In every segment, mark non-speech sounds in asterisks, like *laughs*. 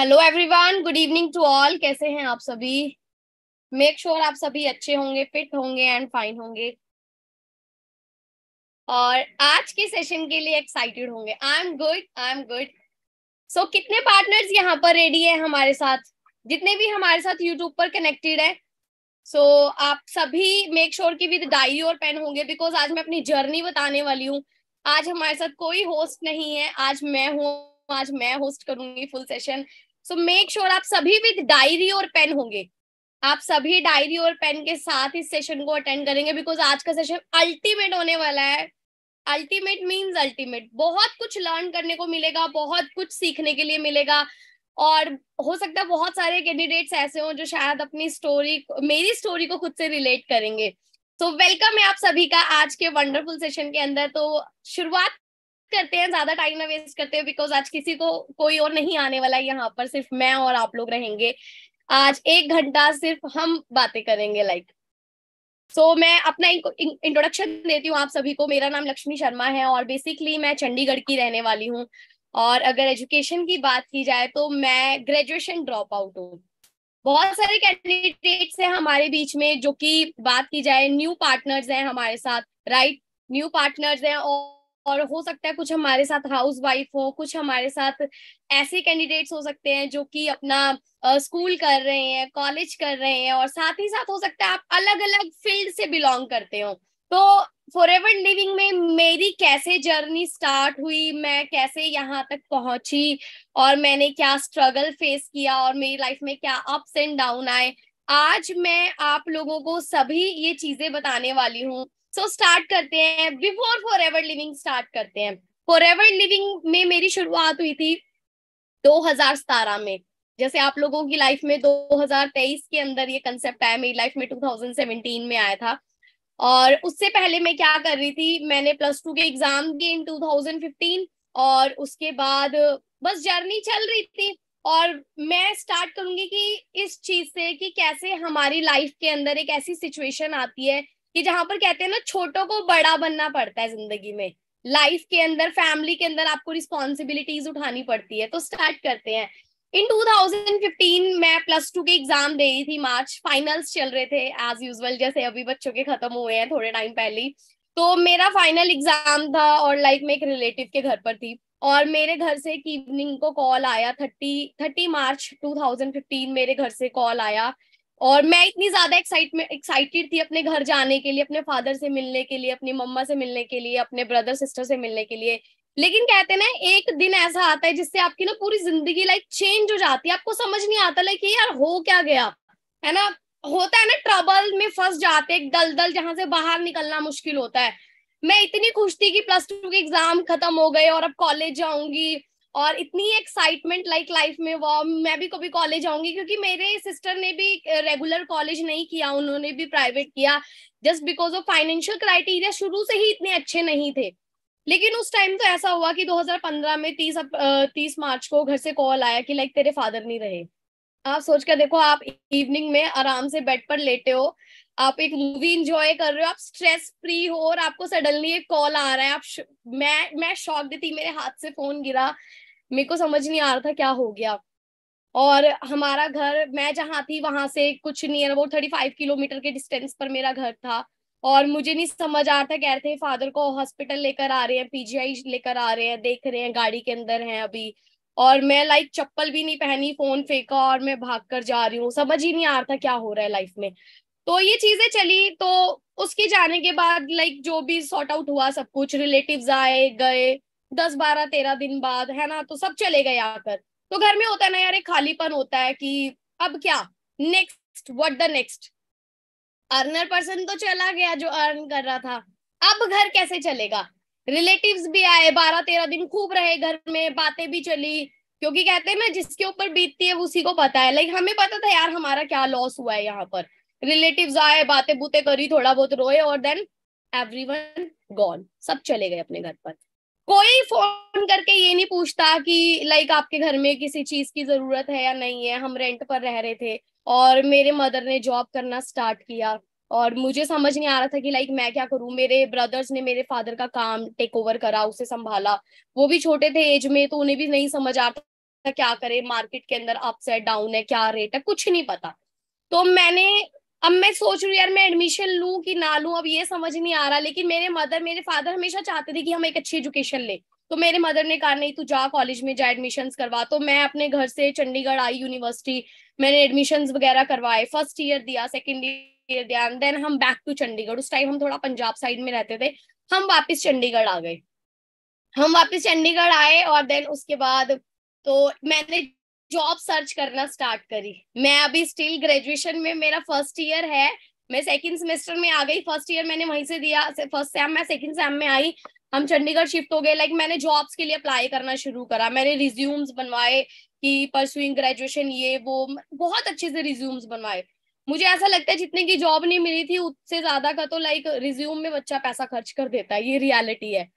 Hello everyone good evening to all कैसे हैं आप सभी मेक श्योर sure आप सभी अच्छे होंगे फिट होंगे एंड फाइन होंगे और आज के सेशन के लिए एक्साइटेड होंगे I am good I am good so कितने पार्टनर्स यहाँ पर रेडी है हमारे साथ जितने भी हमारे साथ यूट्यूब पर कनेक्टेड है सो so, आप सभी मेक श्योर की विद डायरी और पेन होंगे बिकॉज आज मैं अपनी जर्नी बताने वाली हूँ आज हमारे साथ कोई होस्ट नहीं है आज मैं हूँ आज मैं होस्ट करूंगी full session so make sure आप सभी विद डायरी और पेन होंगे आप सभी डायरी और पेन के साथ इस सेशन को अटेंड करेंगे बिकॉज आज का सेशन अल्टीमेट होने वाला है अल्टीमेट मीन्स अल्टीमेट बहुत कुछ लर्न करने को मिलेगा बहुत कुछ सीखने के लिए मिलेगा और हो सकता है बहुत सारे कैंडिडेट्स ऐसे हों जो शायद अपनी स्टोरी मेरी स्टोरी को खुद से रिलेट करेंगे तो वेलकम है आप सभी का आज के वंडरफुल सेशन के अंदर तो शुरुआत करते हैं ज्यादा टाइम ना वेस्ट करते हैं बिकॉज आज किसी को कोई और नहीं आने वाला है यहाँ पर सिर्फ मैं और आप लोग रहेंगे आज एक घंटा सिर्फ हम बातें करेंगे लाइक like. सो so, मैं अपना इंट्रोडक्शन देती हूँ आप सभी को मेरा नाम लक्ष्मी शर्मा है और बेसिकली मैं चंडीगढ़ की रहने वाली हूँ और अगर एजुकेशन की बात की जाए तो मैं ग्रेजुएशन ड्रॉप आउट हूँ बहुत सारे कैंडिडेट्स हैं हमारे बीच में जो कि बात की जाए न्यू पार्टनर्स हैं हमारे साथ राइट न्यू पार्टनर्स हैं और और हो सकता है कुछ हमारे साथ हाउस वाइफ हो कुछ हमारे साथ ऐसे कैंडिडेट्स हो सकते हैं जो कि अपना स्कूल uh, कर रहे हैं कॉलेज कर रहे हैं और साथ ही साथ हो सकता है आप अलग अलग फील्ड से बिलोंग करते हो तो फॉर एवर लिविंग में मेरी कैसे जर्नी स्टार्ट हुई मैं कैसे यहाँ तक पहुंची और मैंने क्या स्ट्रगल फेस किया और मेरी लाइफ में क्या अप्स एंड डाउन आए आज मैं आप लोगों को सभी ये चीजें बताने वाली हूँ सो so, स्टार्ट करते हैं before Forever Living start करते हैं फॉर एवर लिविंग में मेरी शुरुआत हुई थी दो हजार सतारह में जैसे आप लोगों की लाइफ में 2023 के अंदर ये कंसेप्ट आया मेरी लाइफ में 2017 में आया था और उससे पहले मैं क्या कर रही थी मैंने प्लस टू के एग्जाम दिए इन 2015 और उसके बाद बस जर्नी चल रही थी और मैं स्टार्ट करूंगी कि इस चीज से कि कैसे हमारी लाइफ के अंदर एक ऐसी सिचुएशन आती है कि जहां पर कहते हैं ना छोटों को बड़ा बनना पड़ता है जिंदगी में लाइफ के अंदर फैमिली के अंदर आपको रिस्पॉन्सिबिलिटीज उठानी पड़ती है तो स्टार्ट करते हैं इन 2015 मैं प्लस टू के एग्जाम दे रही थी मार्च फाइनल्स चल रहे थे एज यूजल जैसे अभी बच्चों के खत्म हुए हैं थोड़े टाइम पहले ही तो मेरा फाइनल एग्जाम था और लाइक मैं एक रिलेटिव के घर पर थी और मेरे घर से एक इवनिंग को कॉल आया थर्टी थर्टी मार्च 2015 मेरे घर से कॉल आया और मैं इतनी ज्यादा एक्साइटमेंट एक्साइटेड थी अपने घर जाने के लिए अपने फादर से मिलने के लिए अपनी मम्मा से मिलने के लिए अपने ब्रदर सिस्टर से मिलने के लिए लेकिन कहते हैं ना एक दिन ऐसा आता है जिससे आपकी ना पूरी जिंदगी लाइक चेंज हो जाती है आपको समझ नहीं आता लाइक ये यार हो क्या गया है ना होता है ना ट्रबल में फंस जाते हैं दल जहां से बाहर निकलना मुश्किल होता है मैं इतनी खुश थी कि प्लस टू के एग्जाम खत्म हो गए और अब कॉलेज जाऊंगी और इतनी एक्साइटमेंट लाइक लाइफ में वो मैं भी कभी कॉलेज आऊंगी क्योंकि मेरे सिस्टर ने भी रेगुलर कॉलेज नहीं किया उन्होंने भी प्राइवेट किया just because of financial criteria शुरू से ही इतने अच्छे नहीं थे लेकिन उस टाइम तो ऐसा हुआ कि 2015 में 30 30 मार्च को घर से कॉल आया कि लाइक तेरे फादर नहीं रहे आप सोच कर देखो आप इवनिंग में आराम से बेड पर लेटे हो आप एक मूवी इंजॉय कर रहे हो आप स्ट्रेस फ्री हो और आपको सडनली एक कॉल आ रहा है आप मैं मैं शॉक्ड थी मेरे हाथ से फोन गिरा मेरे को समझ नहीं आ रहा था क्या हो गया और हमारा घर मैं जहाँ थी वहां से कुछ नियर वो थर्टी फाइव किलोमीटर के डिस्टेंस पर मेरा घर था और मुझे नहीं समझ आ रहा था कह रहे थे फादर को हॉस्पिटल लेकर आ रहे हैं पीजीआई लेकर आ रहे हैं देख रहे हैं गाड़ी के अंदर हैं अभी और मैं लाइक चप्पल भी नहीं पहनी फोन फेंका और मैं भाग कर जा रही हूँ समझ ही नहीं आ रहा था क्या हो रहा है लाइफ में तो ये चीजें चली तो उसके जाने के बाद लाइक जो भी सॉर्ट आउट हुआ सब कुछ रिलेटिव आए गए दस बारह तेरह दिन बाद है ना तो सब चले गए आकर तो घर में होता है ना यार एक खालीपन होता है कि अब क्या next what the next earner person तो चला गया जो अर्न कर रहा था अब घर कैसे चलेगा रिलेटिव्स भी आए बारह तेरह दिन खूब रहे घर में बातें भी चली क्योंकि कहते हैं ना जिसके ऊपर बीतती है उसी को पता है लाइक हमें पता था यार हमारा क्या लॉस हुआ है यहाँ पर रिलेटिव आए बातें बूते करी थोड़ा बहुत रोए और देन एवरीवन गॉन सब चले गए अपने घर पर कोई फोन करके ये नहीं पूछता कि लाइक आपके घर में किसी चीज की जरूरत है या नहीं है हम रेंट पर रह रहे थे और मेरे मदर ने जॉब करना स्टार्ट किया और मुझे समझ नहीं आ रहा था कि लाइक मैं क्या करूं मेरे ब्रदर्स ने मेरे फादर का काम टेक ओवर करा उसे संभाला वो भी छोटे थे एज में तो उन्हें भी नहीं समझ आता था क्या करे मार्केट के अंदर अप्स है डाउन है क्या रेट है कुछ नहीं पता तो मैंने अब मैं सोच रही हूँ यार मैं एडमिशन लू कि ना लू अब ये समझ नहीं आ रहा लेकिन मेरे मदर मेरे फादर हमेशा चाहते थे कि हम एक अच्छी एजुकेशन ले तो मेरे मदर ने कहा नहीं तू जा कॉलेज में जा एडमिशन करवा तो मैं अपने घर से चंडीगढ़ आई यूनिवर्सिटी मैंने एडमिशन वगैरह करवाए फर्स्ट ईयर दिया सेकेंड ईयर दिया एंड देन हम बैक टू चंडीगढ़ उस टाइम हम थोड़ा पंजाब साइड में रहते थे हम वापस चंडीगढ़ आ गए हम वापस चंडीगढ़ आए और देन उसके बाद तो मैंने जॉब सर्च करना स्टार्ट करी मैं अभी स्टिल ग्रेजुएशन में मेरा फर्स्ट ईयर है मैं सेकंड सेमेस्टर में आ गई फर्स्ट ईयर मैंने वहीं से दिया फर्स्ट सेम मैं सेकंड सेम में आई हम चंडीगढ़ शिफ्ट हो गए लाइक मैंने जॉब्स के लिए अप्लाई करना शुरू करा मैंने रिज्यूम्स बनवाए कि परसुइंग ग्रेजुएशन ये वो बहुत अच्छे से रिज्यूम्स बनवाए मुझे ऐसा लगता है जितने की जॉब नहीं मिली थी उससे ज्यादा का तो लाइक रिज्यूम में बच्चा पैसा खर्च कर देता है ये रियालिटी है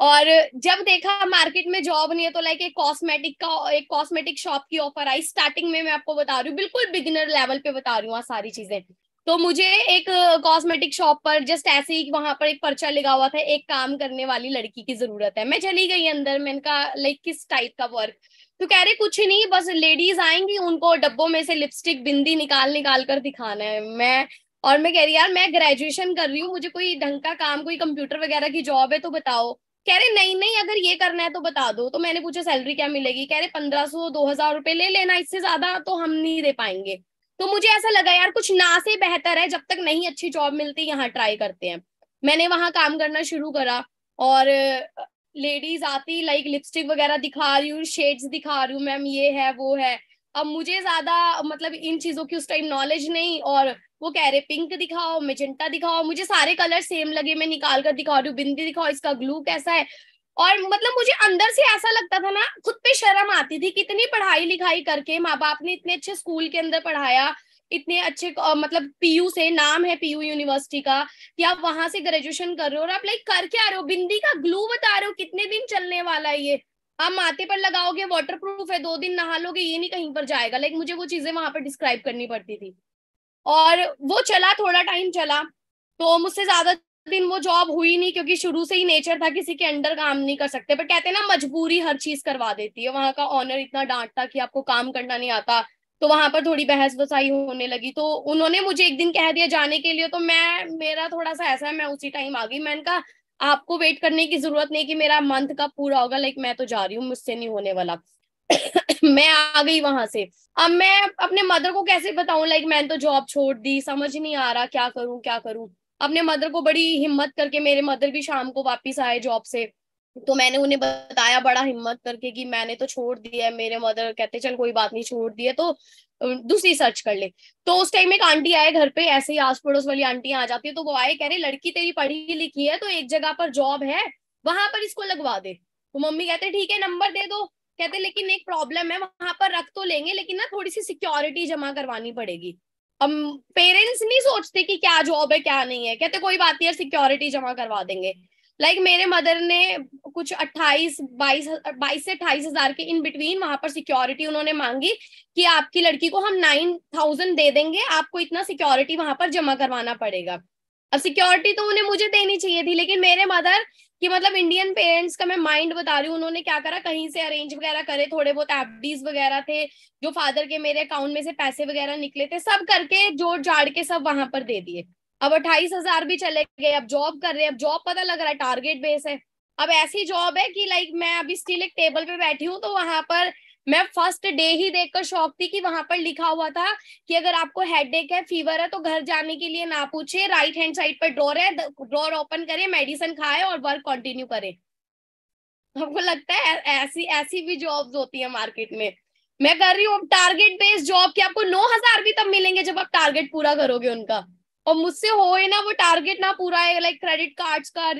और जब देखा मार्केट में जॉब नहीं है तो लाइक एक कॉस्मेटिक का एक कॉस्मेटिक शॉप की ऑफर आई स्टार्टिंग में मैं आपको बता रही हूँ बिल्कुल बिगिनर लेवल पे बता रही हूँ सारी चीजें तो मुझे एक कॉस्मेटिक शॉप पर जस्ट ऐसे ही वहां पर एक पर्चा लगा हुआ था एक काम करने वाली लड़की की जरूरत है मैं चली गई अंदर मैंने कहा लाइक किस टाइप का वर्क तो कह रहे कुछ नहीं बस लेडीज आएंगी उनको डब्बों में से लिपस्टिक बिंदी निकाल निकाल कर दिखाना है मैं और मैं कह रही यार मैं ग्रेजुएशन कर रही हूँ मुझे कोई ढंग का काम कोई कंप्यूटर वगैरह की जॉब है तो बताओ कह रहे नहीं नहीं अगर ये करना है तो बता दो तो मैंने पूछा सैलरी क्या मिलेगी कह रहे पंद्रह सौ दो हजार रुपए ले लेना इससे ज्यादा तो हम नहीं दे पाएंगे तो मुझे ऐसा लगा यार कुछ ना से बेहतर है जब तक नहीं अच्छी जॉब मिलती यहाँ ट्राई करते हैं मैंने वहां काम करना शुरू करा और लेडीज आती लाइक लिपस्टिक वगैरह दिखा रही हूँ शेड्स दिखा रही हूँ मैम ये है वो है अब मुझे ज्यादा मतलब इन चीजों की उस टाइम नॉलेज नहीं और वो कह रहे पिंक दिखाओ मेजेंटा दिखाओ मुझे सारे कलर सेम लगे मैं निकाल कर दिखा रही हूँ बिंदी दिखाओ इसका ग्लू कैसा है और मतलब मुझे अंदर से ऐसा लगता था ना खुद पे शर्म आती थी कितनी पढ़ाई लिखाई करके माँ बाप ने इतने अच्छे स्कूल के अंदर पढ़ाया इतने अच्छे uh, मतलब पीयू से नाम है पीयू यूनिवर्सिटी का कि आप वहां से ग्रेजुएशन कर रहे हो और आप लाइक करके आ रहे हो बिंदी का ग्लू बता रहे हो कितने दिन चलने वाला है ये आप माथे पर लगाओगे वाटर प्रूफ है दो दिन नहा लोगे ये नहीं कहीं पर जाएगा लाइक मुझे वो चीजें वहां पर डिस्क्राइब करनी पड़ती थी और वो चला थोड़ा टाइम चला तो मुझसे ज्यादा दिन वो जॉब हुई नहीं क्योंकि शुरू से ही नेचर था किसी के अंडर काम नहीं कर सकते पर कहते ना मजबूरी हर चीज करवा देती है वहां का ऑनर इतना डांटता कि आपको काम करना नहीं आता तो वहां पर थोड़ी बहस बसाई होने लगी तो उन्होंने मुझे एक दिन कह दिया जाने के लिए तो मैं मेरा थोड़ा सा ऐसा है मैं उसी टाइम आ गई मैंने कहा आपको वेट करने की जरूरत नहीं कि मेरा मंथ का पूरा होगा लाइक मैं तो जा रही हूँ मुझसे नहीं होने वाला *coughs* मैं आ गई वहां से अब मैं अपने मदर को कैसे बताऊं लाइक मैंने तो जॉब छोड़ दी समझ नहीं आ रहा क्या करूं क्या करूं अपने मदर को बड़ी हिम्मत करके मेरे मदर भी शाम को वापस आए जॉब से तो मैंने उन्हें बताया बड़ा हिम्मत करके कि मैंने तो छोड़ दिया है मेरे मदर कहते चल कोई बात नहीं छोड़ दिया तो दूसरी सर्च कर ले तो उस टाइम एक आंटी आए घर पे ऐसे ही आस पड़ोस वाली आंटी आ जाती है तो वो आए कह रहे लड़की तेरी पढ़ी लिखी है तो एक जगह पर जॉब है वहां पर इसको लगवा दे तो मम्मी कहते ठीक है नंबर दे दो कहते लेकिन एक प्रॉब्लम है वहां पर रख तो लेंगे लेकिन ना थोड़ी सी सिक्योरिटी जमा करवानी पड़ेगी हम पेरेंट्स नहीं सोचते कि क्या जॉब है क्या नहीं है कहते कोई बात नहीं यार सिक्योरिटी जमा करवा देंगे लाइक like, मेरे मदर ने कुछ अट्ठाईस बाईस बाईस से अट्ठाईस हजार के इन बिटवीन वहां पर सिक्योरिटी उन्होंने मांगी कि आपकी लड़की को हम नाइन थाउजेंड दे देंगे आपको इतना सिक्योरिटी वहां पर जमा करवाना पड़ेगा अब सिक्योरिटी तो उन्हें मुझे देनी चाहिए थी लेकिन मेरे मदर कि मतलब इंडियन पेरेंट्स का मैं माइंड बता रही हूँ उन्होंने क्या करा कहीं से अरेंज वगैरह करे थोड़े बहुत एफडीज वगैरह थे जो फादर के मेरे अकाउंट में से पैसे वगैरह निकले थे सब करके जोड़ जाड़ के सब वहां पर दे दिए अब अट्ठाईस हजार भी चले गए अब जॉब कर रहे हैं अब जॉब पता लग रहा है टारगेट बेस है अब ऐसी जॉब है कि लाइक मैं अभी स्टिल एक टेबल पे बैठी हूँ तो वहां पर मैं फर्स्ट डे ही देखकर शौक थी कि वहां पर लिखा हुआ था कि अगर आपको हेड है फीवर है तो घर जाने के लिए ना पूछे राइट हैंड साइड पर ड्रॉर है ड्रॉर ओपन करें मेडिसिन खाए और वर्क कंटिन्यू करे हमको लगता है ऐसी ऐसी भी जॉब्स होती है मार्केट में मैं कर रही हूँ टारगेट बेस्ड जॉब की आपको नौ हजार भी तब मिलेंगे जब आप टारगेट पूरा करोगे उनका और मुझसे हो ना वो टारगेट ना पूरा है लाइक क्रेडिट कार्ड्स का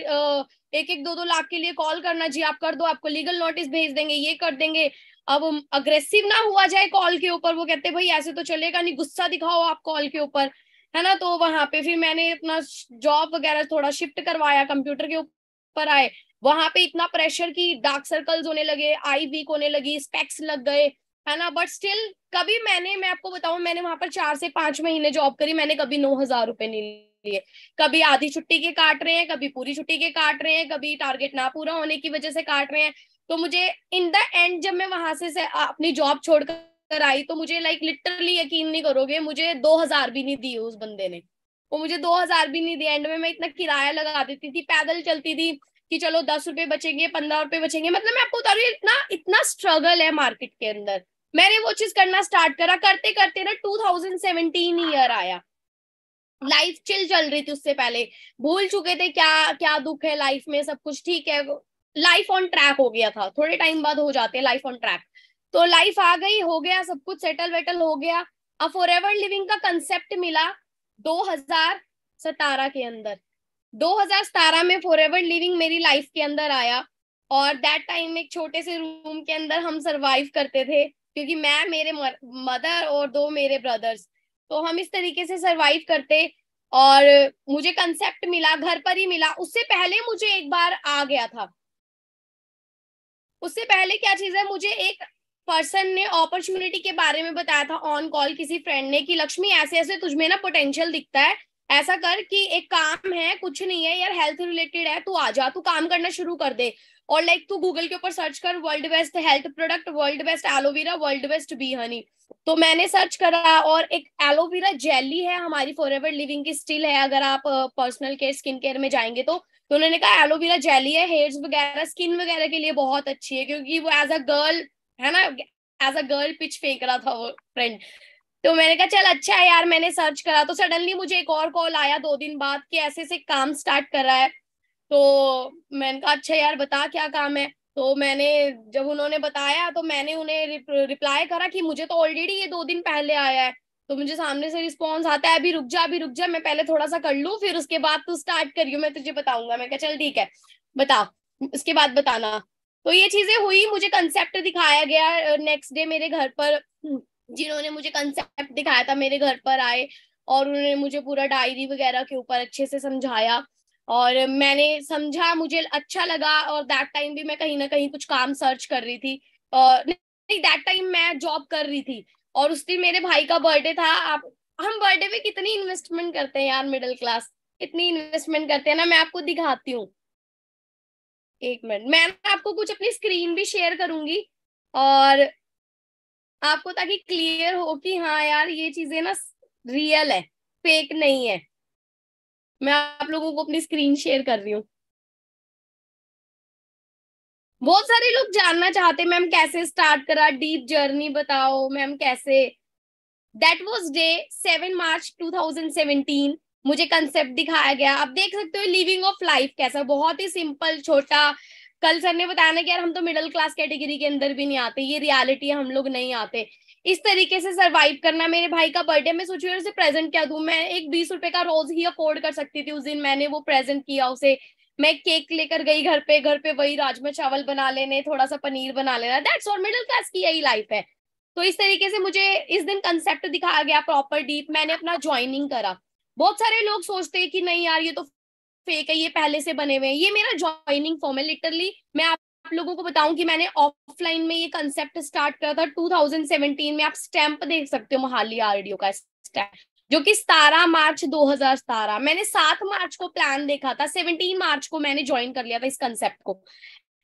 एक एक दो दो लाख के लिए कॉल करना जी आप कर दो आपको लीगल नोटिस भेज देंगे ये कर देंगे अब अग्रेसिव ना हुआ जाए कॉल के ऊपर वो कहते भाई ऐसे तो चलेगा नहीं गुस्सा दिखाओ आप कॉल के ऊपर है ना तो वहां पे फिर मैंने अपना जॉब वगैरह थोड़ा शिफ्ट करवाया कंप्यूटर के ऊपर आए वहां पे इतना प्रेशर की डार्क सर्कल्स होने लगे आई वीक होने लगी स्पेक्स लग गए है ना बट स्टिल कभी मैंने मैं आपको बताऊं मैंने वहां पर चार से पांच महीने जॉब करी मैंने कभी नौ हजार रुपए नहीं लिए कभी आधी छुट्टी के काट रहे हैं कभी पूरी छुट्टी के काट रहे हैं कभी टारगेट ना पूरा होने की वजह से काट रहे हैं तो मुझे इन द एंड जब मैं वहां से, अपनी जॉब छोड़कर आई तो मुझे लाइक लिटरली यकीन नहीं करोगे मुझे दो हजार भी नहीं दिए उस बंदे ने वो मुझे दो हजार भी नहीं दिए एंड में मैं इतना किराया लगा देती थी पैदल चलती थी कि चलो दस रुपए बचेंगे पंद्रह रुपए बचेंगे मतलब मैं आपको बता रही हूँ इतना इतना स्ट्रगल है मार्केट के अंदर मैंने वो चीज करना स्टार्ट करा करते करते ना टू ईयर आया लाइफ चिल चल रही थी उससे पहले भूल चुके थे क्या क्या दुख है लाइफ में सब कुछ ठीक है लाइफ ऑन ट्रैक हो गया था थोड़े टाइम बाद हो जाते हैं लाइफ ऑन ट्रैक तो लाइफ आ गई हो गया सब कुछ सेटल वेटल हो गया अब फॉर एवर लिविंग का कंसेप्ट मिला दो हजार सतारह के अंदर दो हजार सतारह में फॉर एवर लिविंग मेरी लाइफ के अंदर आया और दैट टाइम एक छोटे से रूम के अंदर हम सरवाइव करते थे क्योंकि मैं मेरे मदर और दो मेरे ब्रदर्स तो हम इस तरीके से सरवाइव करते और मुझे कंसेप्ट मिला घर पर ही मिला उससे पहले मुझे एक बार आ गया था उससे पहले क्या चीज है मुझे एक पर्सन ने अपॉर्चुनिटी के बारे में बताया था ऑन कॉल किसी फ्रेंड ने कि लक्ष्मी ऐसे ऐसे तुझमें ना पोटेंशियल दिखता है ऐसा कर कि एक काम है कुछ नहीं है यार हेल्थ रिलेटेड है तू आ जा तू काम करना शुरू कर दे और लाइक तू गूगल के ऊपर सर्च कर world best health product world best aloe vera world best bee honey तो मैंने सर्च करा और एक एलोवेरा जेली है हमारी फॉर एवर लिविंग की स्टिल है अगर आप पर्सनल केयर स्किन केयर में जाएंगे तो तो उन्होंने कहा एलोवेरा जेली है हेयर्स वगैरह स्किन वगैरह के लिए बहुत अच्छी है क्योंकि वो एज अ गर्ल है ना एज अ गर्ल पिच फेंक रहा था वो फ्रेंड तो मैंने कहा चल अच्छा है यार मैंने सर्च करा तो सडनली मुझे एक और कॉल आया दो दिन बाद कि ऐसे ऐसे काम स्टार्ट कर रहा है तो मैंने कहा अच्छा यार बता क्या काम है तो मैंने जब उन्होंने बताया तो मैंने उन्हें रिप्लाई करा कि मुझे तो ऑलरेडी ये दो दिन पहले आया है तो मुझे सामने से रिस्पॉन्स आता है अभी रुक जा अभी रुक जा मैं पहले थोड़ा सा कर लूँ फिर उसके बाद तू स्टार्ट करियो मैं तुझे बताऊंगा मैं क्या चल ठीक है बता उसके बाद बताना तो ये चीजें हुई मुझे कंसेप्ट दिखाया गया नेक्स्ट डे मेरे घर पर जिन्होंने मुझे कंसेप्ट दिखाया था मेरे घर पर आए और उन्होंने मुझे पूरा डायरी वगैरह के ऊपर अच्छे से समझाया और मैंने समझा मुझे अच्छा लगा और दैट टाइम भी मैं कहीं ना कहीं कुछ काम सर्च कर रही थी और नहीं दैट टाइम मैं जॉब कर रही थी और उस दिन मेरे भाई का बर्थडे था आप हम बर्थडे पे कितनी इन्वेस्टमेंट करते हैं यार मिडिल क्लास कितनी इन्वेस्टमेंट करते हैं ना मैं आपको दिखाती हूँ एक मिनट मैं आपको कुछ अपनी स्क्रीन भी शेयर करूंगी और आपको ताकि क्लियर हो कि हाँ यार ये चीजें ना रियल है फेक नहीं है मैं आप लोगों को अपनी स्क्रीन शेयर कर रही हूँ बहुत सारे लोग जानना चाहते मैम कैसे स्टार्ट करा डीप जर्नी बताओ मैम कैसे that was day seven March seventeen मुझे कंसेप्ट दिखाया गया आप देख सकते हो लिविंग ऑफ लाइफ कैसा बहुत ही सिंपल छोटा कल सर ने बताया ना कि यार हम तो मिडिल क्लास कैटेगरी के अंदर भी नहीं आते ये रियलिटी है हम लोग नहीं आते इस तरीके से सरवाइव करना मेरे भाई का बर्थडे में सोचू उसे प्रेजेंट क्या दू मैं एक बीस रुपए का रोज ही अफोर्ड कर सकती थी उस दिन मैंने वो प्रेजेंट किया उसे मैं केक लेकर गई घर पे घर पे वही राजमा चावल बना लेने थोड़ा सा पनीर बना लेना दैट्स और मिडिल क्लास की यही लाइफ है तो इस तरीके से मुझे इस दिन कंसेप्ट दिखाया गया प्रॉपर डीप मैंने अपना ज्वाइनिंग करा बहुत सारे लोग सोचते हैं कि नहीं यार ये तो फेक है ये पहले से बने हुए हैं ये मेरा ज्वाइनिंग फॉर्म है लिटरली मैं आप आप लोगों को बताऊं कि मैंने ऑफलाइन में ये कंसेप्ट स्टार्ट करा था 2017 में आप स्टैंप देख सकते हो मोहाली आरडीओ का स्टैंप जो कि सतारह मार्च 2017 मैंने सात मार्च को प्लान देखा था सेवनटीन मार्च को मैंने ज्वाइन कर लिया था इस कंसेप्ट को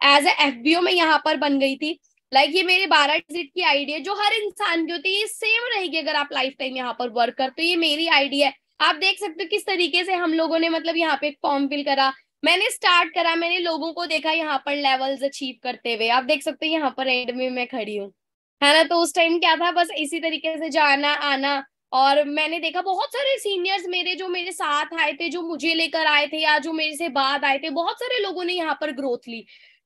as a F B O में यहाँ पर बन गई थी लाइक like ये मेरे बारह डिजिट की आइडिया जो हर इंसान की होती है ये सेम रहेगी अगर आप लाइफ टाइम यहाँ पर वर्क कर तो ये मेरी आइडिया है आप देख सकते हो किस तरीके से हम लोगों ने मतलब यहाँ पे फॉर्म फिल करा मैंने स्टार्ट करा मैंने लोगों को देखा यहाँ पर लेवल्स अचीव करते हुए आप देख सकते हो यहाँ पर एंड में मैं खड़ी हूँ है ना तो उस टाइम क्या था बस इसी तरीके से जाना आना और मैंने देखा बहुत सारे सीनियर्स मेरे जो मेरे साथ आए थे जो मुझे लेकर आए थे या जो मेरे से बाद आए थे बहुत सारे लोगों ने यहाँ पर ग्रोथ ली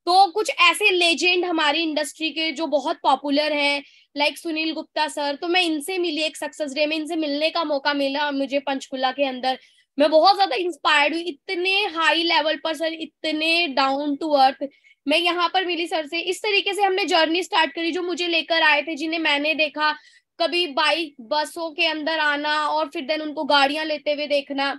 तो कुछ ऐसे लेजेंड हमारी इंडस्ट्री के जो बहुत पॉपुलर हैं लाइक सुनील गुप्ता सर तो मैं इनसे मिली एक सक्सेस डे में इनसे मिलने का मौका मिला मुझे पंचकुला के अंदर मैं बहुत ज्यादा इंस्पायर्ड हुई इतने हाई लेवल पर सर इतने डाउन टू अर्थ मैं यहाँ पर मिली सर से इस तरीके से हमने जर्नी स्टार्ट करी जो मुझे लेकर आए थे जिन्हें मैंने देखा कभी बाइक बसों के अंदर आना और फिर देन उनको गाड़ियां लेते हुए देखना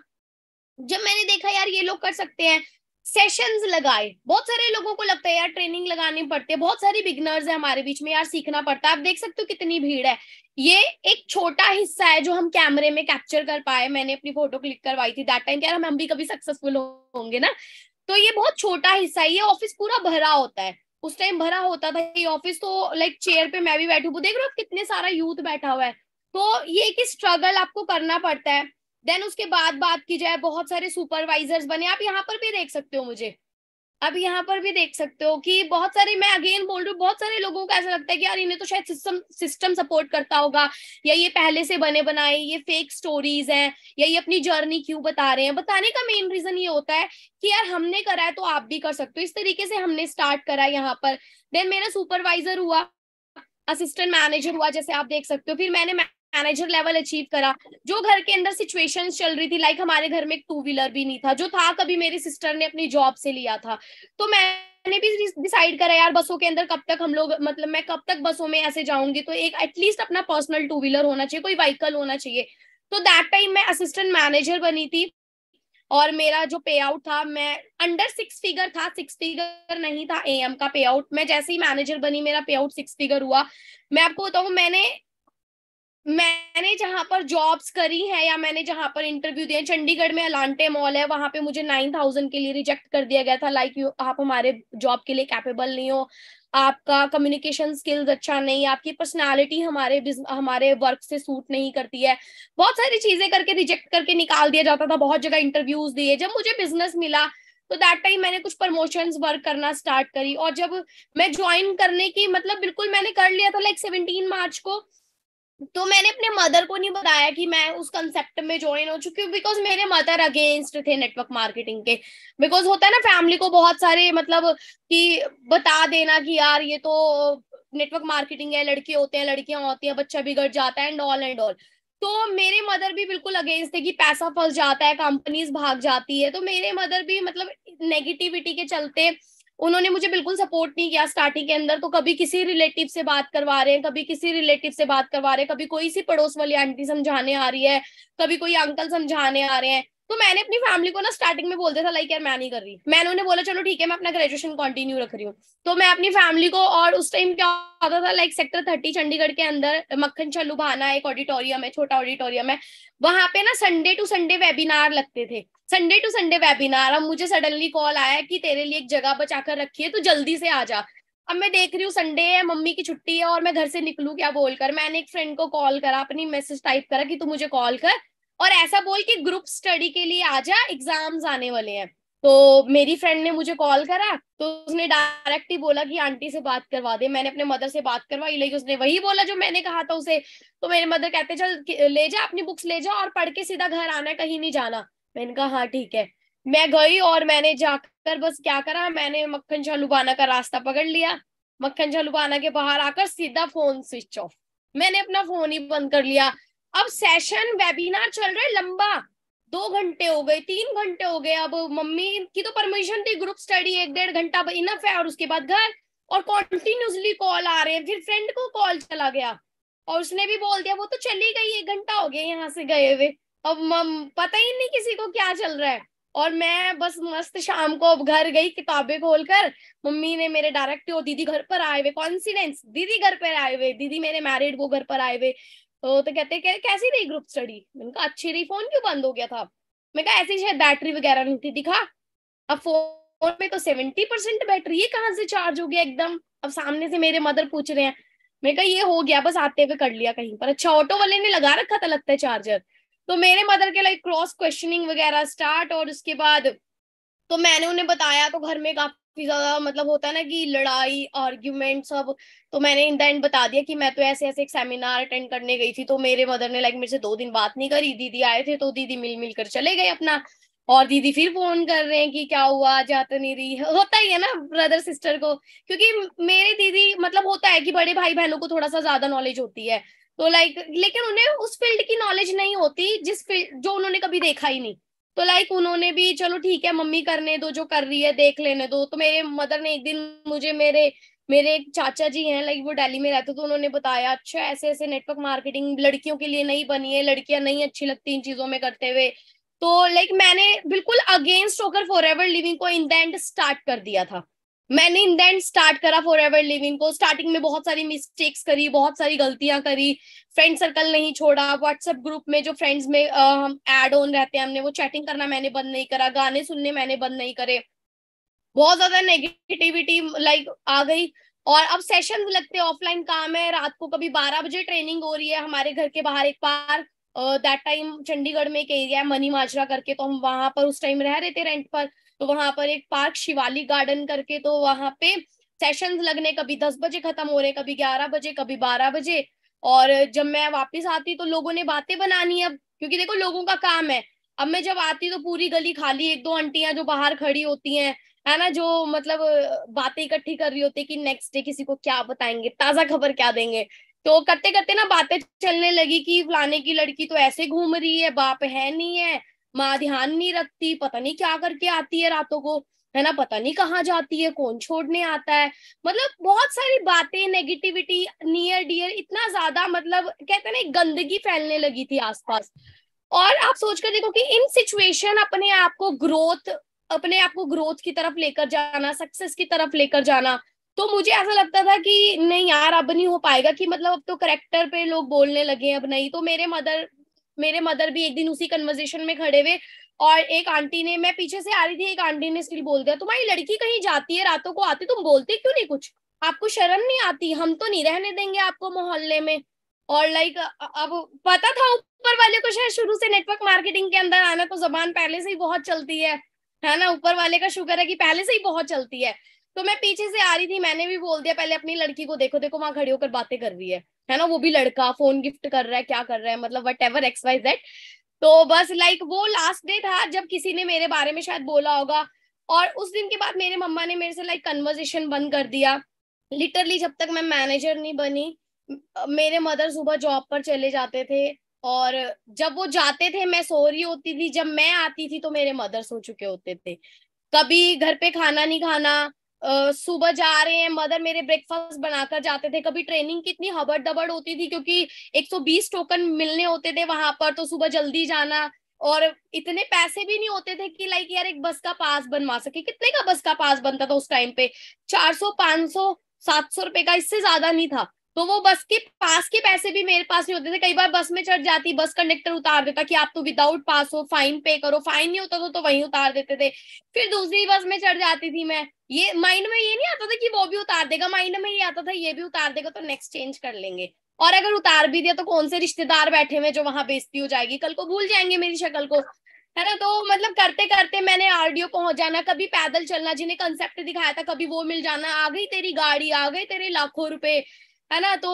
जब मैंने देखा यार ये लोग कर सकते हैं सेशंस लगाए बहुत सारे लोगों को लगता है यार ट्रेनिंग लगानी पड़ती है बहुत सारी बिगनर्स है हमारे बीच में यार सीखना पड़ता है आप देख सकते हो कितनी भीड़ है ये एक छोटा हिस्सा है जो हम कैमरे में कैप्चर कर पाए मैंने अपनी फोटो क्लिक करवाई थी दैट टाइम यार हम, हम भी कभी सक्सेसफुल होंगे ना तो ये बहुत छोटा हिस्सा है ये ऑफिस पूरा भरा होता है उस टाइम भरा होता था ये ऑफिस तो लाइक चेयर पे मैं भी बैठी हूँ देख रहे हो कितने सारा यूथ बैठा हुआ है तो ये कि स्ट्रगल आपको करना पड़ता है देन उसके बाद बात की जाए बहुत सारे सुपरवाइजर्स बने आप यहाँ पर भी देख सकते हो मुझे अब यहाँ पर भी देख सकते हो कि बहुत सारे मैं अगेन बोल रही हूँ बहुत सारे लोगों को ऐसा लगता है कि यार इन्हें तो शायद सिस्टम सिस्टम सपोर्ट करता होगा या ये पहले से बने बनाए ये फेक स्टोरीज हैं या ये अपनी जर्नी क्यों बता रहे हैं बताने का मेन रीजन ये होता है कि यार हमने करा है तो आप भी कर सकते हो इस तरीके से हमने स्टार्ट करा यहाँ पर देन मेरा सुपरवाइजर हुआ असिस्टेंट मैनेजर हुआ जैसे आप देख सकते हो फिर मैंने मैनेजर लेवल अचीव करा जो घर के अंदर सिचुएशन चल रही थी लाइक हमारे घर में एक टू व्हीलर भी नहीं था जो था कभी मेरी सिस्टर ने अपनी जॉब से लिया था तो मैंने भी डिसाइड करा यार बसों के अंदर कब तक हम लोग मतलब मैं कब तक बसों में ऐसे जाऊंगी तो एक एटलीस्ट अपना पर्सनल टू व्हीलर होना चाहिए कोई व्हीकल होना चाहिए तो दैट टाइम मैं असिस्टेंट मैनेजर बनी थी और मेरा जो पे आउट था मैं अंडर सिक्स फिगर था सिक्स फिगर नहीं था एएम का पे आउट मैं जैसे ही मैनेजर बनी मेरा पे आउट सिक्स फिगर हुआ मैं आपको बताऊँ मैंने मैंने जहाँ पर जॉब्स करी है या मैंने जहाँ पर इंटरव्यू दिए चंडीगढ़ में अलांटे मॉल है वहां पे मुझे नाइन थाउजेंड के लिए रिजेक्ट कर दिया गया था लाइक यू आप हमारे जॉब के लिए कैपेबल नहीं हो आपका कम्युनिकेशन स्किल्स अच्छा नहीं आपकी पर्सनालिटी हमारे हमारे वर्क से सूट नहीं करती है बहुत सारी चीजें करके रिजेक्ट करके निकाल दिया जाता था बहुत जगह इंटरव्यूज दिए जब मुझे बिजनेस मिला तो दैट टाइम मैंने कुछ प्रमोशंस वर्क करना स्टार्ट करी और जब मैं ज्वाइन करने की मतलब बिल्कुल मैंने कर लिया था लाइक सेवनटीन मार्च को तो मैंने अपने मदर को नहीं बताया कि मैं उस कंसेप्ट में ज्वाइन हो चुकी हूँ बिकॉज मेरे मदर अगेंस्ट थे नेटवर्क मार्केटिंग के बिकॉज होता है ना फैमिली को बहुत सारे मतलब कि बता देना कि यार ये तो नेटवर्क मार्केटिंग है लड़के होते हैं लड़कियां होती हैं बच्चा बिगड़ जाता है एंड ऑल एंड ऑल तो मेरे मदर भी बिल्कुल अगेंस्ट थे कि पैसा फंस जाता है कंपनीज भाग जाती है तो मेरे मदर भी मतलब नेगेटिविटी के चलते उन्होंने मुझे बिल्कुल सपोर्ट नहीं किया स्टार्टिंग के अंदर तो कभी किसी रिलेटिव से बात करवा रहे हैं कभी किसी रिलेटिव से बात करवा रहे हैं कभी कोई सी पड़ोस वाली आंटी समझाने आ रही है कभी कोई अंकल समझाने आ रहे हैं तो मैंने अपनी फैमिली को ना स्टार्टिंग में बोल दिया था लाइक यार मैं नहीं कर रही मैंने उन्हें बोला चलो ठीक है मैं अपना ग्रेजुएशन कंटिन्यू रख रही हूँ तो मैं अपनी फैमिली को और उस टाइम क्या होता था लाइक सेक्टर थर्टी चंडीगढ़ के अंदर मक्खन चल्लू भाना एक ऑडिटोरियम है छोटा ऑडिटोरियम है वहां पे ना संडे टू संडे वेबिनार लगते थे संडे टू संडे वेबिनार अब मुझे सडनली कॉल आया कि तेरे लिए एक जगह बचा कर रखी है तो जल्दी से आ जा अब मैं देख रही हूँ संडे है मम्मी की छुट्टी है और मैं घर से निकलू क्या बोलकर मैंने एक फ्रेंड को कॉल करा अपनी मैसेज टाइप करा कि तू मुझे कॉल कर और ऐसा बोल के ग्रुप स्टडी के लिए जा एग्जाम्स आने वाले हैं तो मेरी फ्रेंड ने मुझे कॉल करा तो उसने डायरेक्ट ही बोला कि आंटी से बात करवा दे मैंने अपने मदर से बात करवाई लेकिन उसने वही बोला जो मैंने कहा था उसे तो मेरे मदर कहते चल ले जा अपनी बुक्स ले जा और पढ़ के सीधा घर आना कहीं नहीं जाना मैंने कहा हाँ ठीक है मैं गई और मैंने जाकर बस क्या करा मैंने मक्खन शाह लुबाना का रास्ता पकड़ लिया मक्खन शाह लुबाना के बाहर आकर सीधा फोन स्विच ऑफ मैंने अपना फोन ही बंद कर लिया अब सेशन वेबिनार चल रहा है लंबा दो घंटे हो गए तीन घंटे हो गए अब मम्मी की तो परमिशन थी ग्रुप स्टडी एक डेढ़ घंटा इनफ है और उसके बाद घर और कॉन्टिन्यूसली कॉल आ रहे हैं फिर फ्रेंड को कॉल चला गया और उसने भी बोल दिया वो तो चली गई एक घंटा हो गया यहाँ से गए हुए अब मम, पता ही नहीं किसी को क्या चल रहा है और मैं बस मस्त शाम को अब घर गई किताबें खोलकर मम्मी ने मेरे डायरेक्ट दीदी घर पर आए हुए कॉन्फिडेंस दीदी घर पर आए हुए दीदी मेरे मैरिड को घर पर आए हुए तो, तो कहते कि कैसी रही ग्रुप स्टडी मैंने कहा अच्छी रही फोन क्यों बंद हो गया था मैं कहा ऐसी शायद बैटरी वगैरह नहीं थी दिखा अब फोन में तो सेवेंटी परसेंट बैटरी है कहाँ से चार्ज हो गया एकदम अब सामने से मेरे मदर पूछ रहे हैं मैं कहा ये हो गया बस आते हुए कर लिया कहीं पर अच्छा ऑटो वाले ने लगा रखा था लगता है चार्जर तो मेरे मदर के लाइक क्रॉस क्वेश्चनिंग वगैरह स्टार्ट और उसके बाद तो मैंने उन्हें बताया तो घर में काफी काफी ज्यादा मतलब होता है ना कि लड़ाई आर्ग्यूमेंट सब तो मैंने इन द एंड बता दिया कि मैं तो ऐसे ऐसे एक सेमिनार अटेंड करने गई थी तो मेरे मदर ने लाइक मेरे से दो दिन बात नहीं करी दीदी आए थे तो दीदी मिल मिल कर चले गए अपना और दीदी फिर फोन कर रहे हैं कि क्या हुआ जाते नहीं रही होता ही है ना ब्रदर सिस्टर को क्योंकि मेरे दीदी मतलब होता है कि बड़े भाई बहनों को थोड़ा सा ज्यादा नॉलेज होती है तो लाइक लेकिन उन्हें उस फील्ड की नॉलेज नहीं होती जिस फील्ड जो उन्होंने कभी देखा ही नहीं तो लाइक उन्होंने भी चलो ठीक है मम्मी करने दो जो कर रही है देख लेने दो तो मेरे मदर ने एक दिन मुझे मेरे मेरे चाचा जी हैं लाइक वो दिल्ली में रहते तो उन्होंने बताया अच्छा ऐसे ऐसे नेटवर्क मार्केटिंग लड़कियों के लिए नहीं बनी है लड़कियां नहीं अच्छी लगती इन चीजों में करते हुए तो लाइक मैंने बिल्कुल अगेंस्ट होकर फॉर एवर लिविंग को इन द एंड स्टार्ट कर दिया था मैंने इन देंट स्टार्ट करा फॉर एवर लिविंग को स्टार्टिंग में बहुत सारी मिस्टेक्स करी बहुत सारी गलतियां करी फ्रेंड सर्कल नहीं छोड़ा व्हाट्सएप ग्रुप में जो फ्रेंड्स में हम एड ऑन रहते हैं हमने वो चैटिंग करना मैंने बंद नहीं करा गाने सुनने मैंने बंद नहीं करे बहुत ज्यादा नेगेटिविटी लाइक आ गई और अब सेशन लगते ऑफलाइन काम है रात को कभी बारह बजे ट्रेनिंग हो रही है हमारे घर के बाहर एक पार्क दैट टाइम चंडीगढ़ में एक एरिया है मनी माजरा करके तो हम वहां पर उस टाइम रह रहे थे रेंट पर तो वहां पर एक पार्क शिवाली गार्डन करके तो वहां पे सेशंस लगने कभी दस बजे खत्म हो रहे कभी ग्यारह बजे कभी बारह बजे और जब मैं वापस आती तो लोगों ने बातें बनानी अब क्योंकि देखो लोगों का काम है अब मैं जब आती तो पूरी गली खाली एक दो आंटियां जो बाहर खड़ी होती हैं है ना जो मतलब बातें इकट्ठी कर रही होती है कि नेक्स्ट डे किसी को क्या बताएंगे ताजा खबर क्या देंगे तो करते करते ना बातें चलने लगी कि फलाने की लड़की तो ऐसे घूम रही है बाप है नहीं है माँ ध्यान नहीं रखती पता नहीं क्या करके आती है रातों को है ना पता नहीं कहाँ जाती है कौन छोड़ने आता है मतलब बहुत सारी बातें नेगेटिविटी नियर डियर इतना ज्यादा मतलब कहते ना गंदगी फैलने लगी थी आसपास और आप सोच कर देखो कि इन सिचुएशन अपने आप को ग्रोथ अपने आप को ग्रोथ की तरफ लेकर जाना सक्सेस की तरफ लेकर जाना तो मुझे ऐसा लगता था कि नहीं यार अब नहीं हो पाएगा कि मतलब अब तो करेक्टर पे लोग बोलने लगे अब नहीं तो मेरे मदर मेरे मदर भी एक दिन उसी कन्वर्जेशन में खड़े हुए और एक आंटी ने मैं पीछे से आ रही थी एक आंटी ने स्टिल बोल दिया तुम्हारी लड़की कहीं जाती है रातों को आती तुम बोलते क्यों नहीं कुछ आपको शर्म नहीं आती हम तो नहीं रहने देंगे आपको मोहल्ले में और लाइक अब पता था ऊपर वाले को शायद शुरू से नेटवर्क मार्केटिंग के अंदर आना तो जबान पहले से ही बहुत चलती है है ना ऊपर वाले का शुक्र है कि पहले से ही बहुत चलती है तो मैं पीछे से आ रही थी मैंने भी बोल दिया पहले अपनी लड़की को देखो देखो वहां खड़ी होकर बातें कर रही है है ना वो भी लड़का फोन गिफ्ट कर रहा है क्या कर रहा है मतलब whatever X Y Z तो बस लाइक वो लास्ट डे था जब किसी ने मेरे बारे में शायद बोला होगा और उस दिन के बाद मेरे मम्मा ने मेरे से लाइक कन्वर्जेशन बंद कर दिया लिटरली जब तक मैं मैनेजर नहीं बनी मेरे मदर सुबह जॉब पर चले जाते थे और जब वो जाते थे मैं सो रही होती थी जब मैं आती थी तो मेरे मदर सो चुके होते थे कभी घर पे खाना नहीं खाना सुबह जा रहे हैं मदर मेरे ब्रेकफास्ट बनाकर जाते थे कभी ट्रेनिंग की इतनी हबड़ दबड़ होती थी क्योंकि 120 टोकन मिलने होते थे वहां पर तो सुबह जल्दी जाना और इतने पैसे भी नहीं होते थे कि लाइक यार एक बस का पास बनवा सके कितने का बस का पास बनता था उस टाइम पे 400 500 700 रुपए का इससे ज्यादा नहीं था तो वो बस के पास के पैसे भी मेरे पास नहीं होते थे कई बार बस में चढ़ जाती बस कंडक्टर उतार देता कि आप तो विदाउट पास हो फाइन पे करो फाइन नहीं होता तो, तो वहीं उतार देते थे फिर दूसरी बस में चढ़ जाती थी मैं ये माइंड में ये नहीं आता था कि वो भी उतार देगा माइंड में ये आता था ये भी उतार देगा तो नेक्स्ट चेंज कर लेंगे और अगर उतार भी दिया तो कौन से रिश्तेदार बैठे हुए जो वहां बेचती हो जाएगी कल को भूल जाएंगे मेरी शक्ल को है ना तो मतलब करते करते मैंने आरडीओ पहुंच जाना कभी पैदल चलना जिन्हें कंसेप्ट दिखाया था कभी वो मिल जाना आ गई तेरी गाड़ी आ गई तेरे लाखों रुपए है ना तो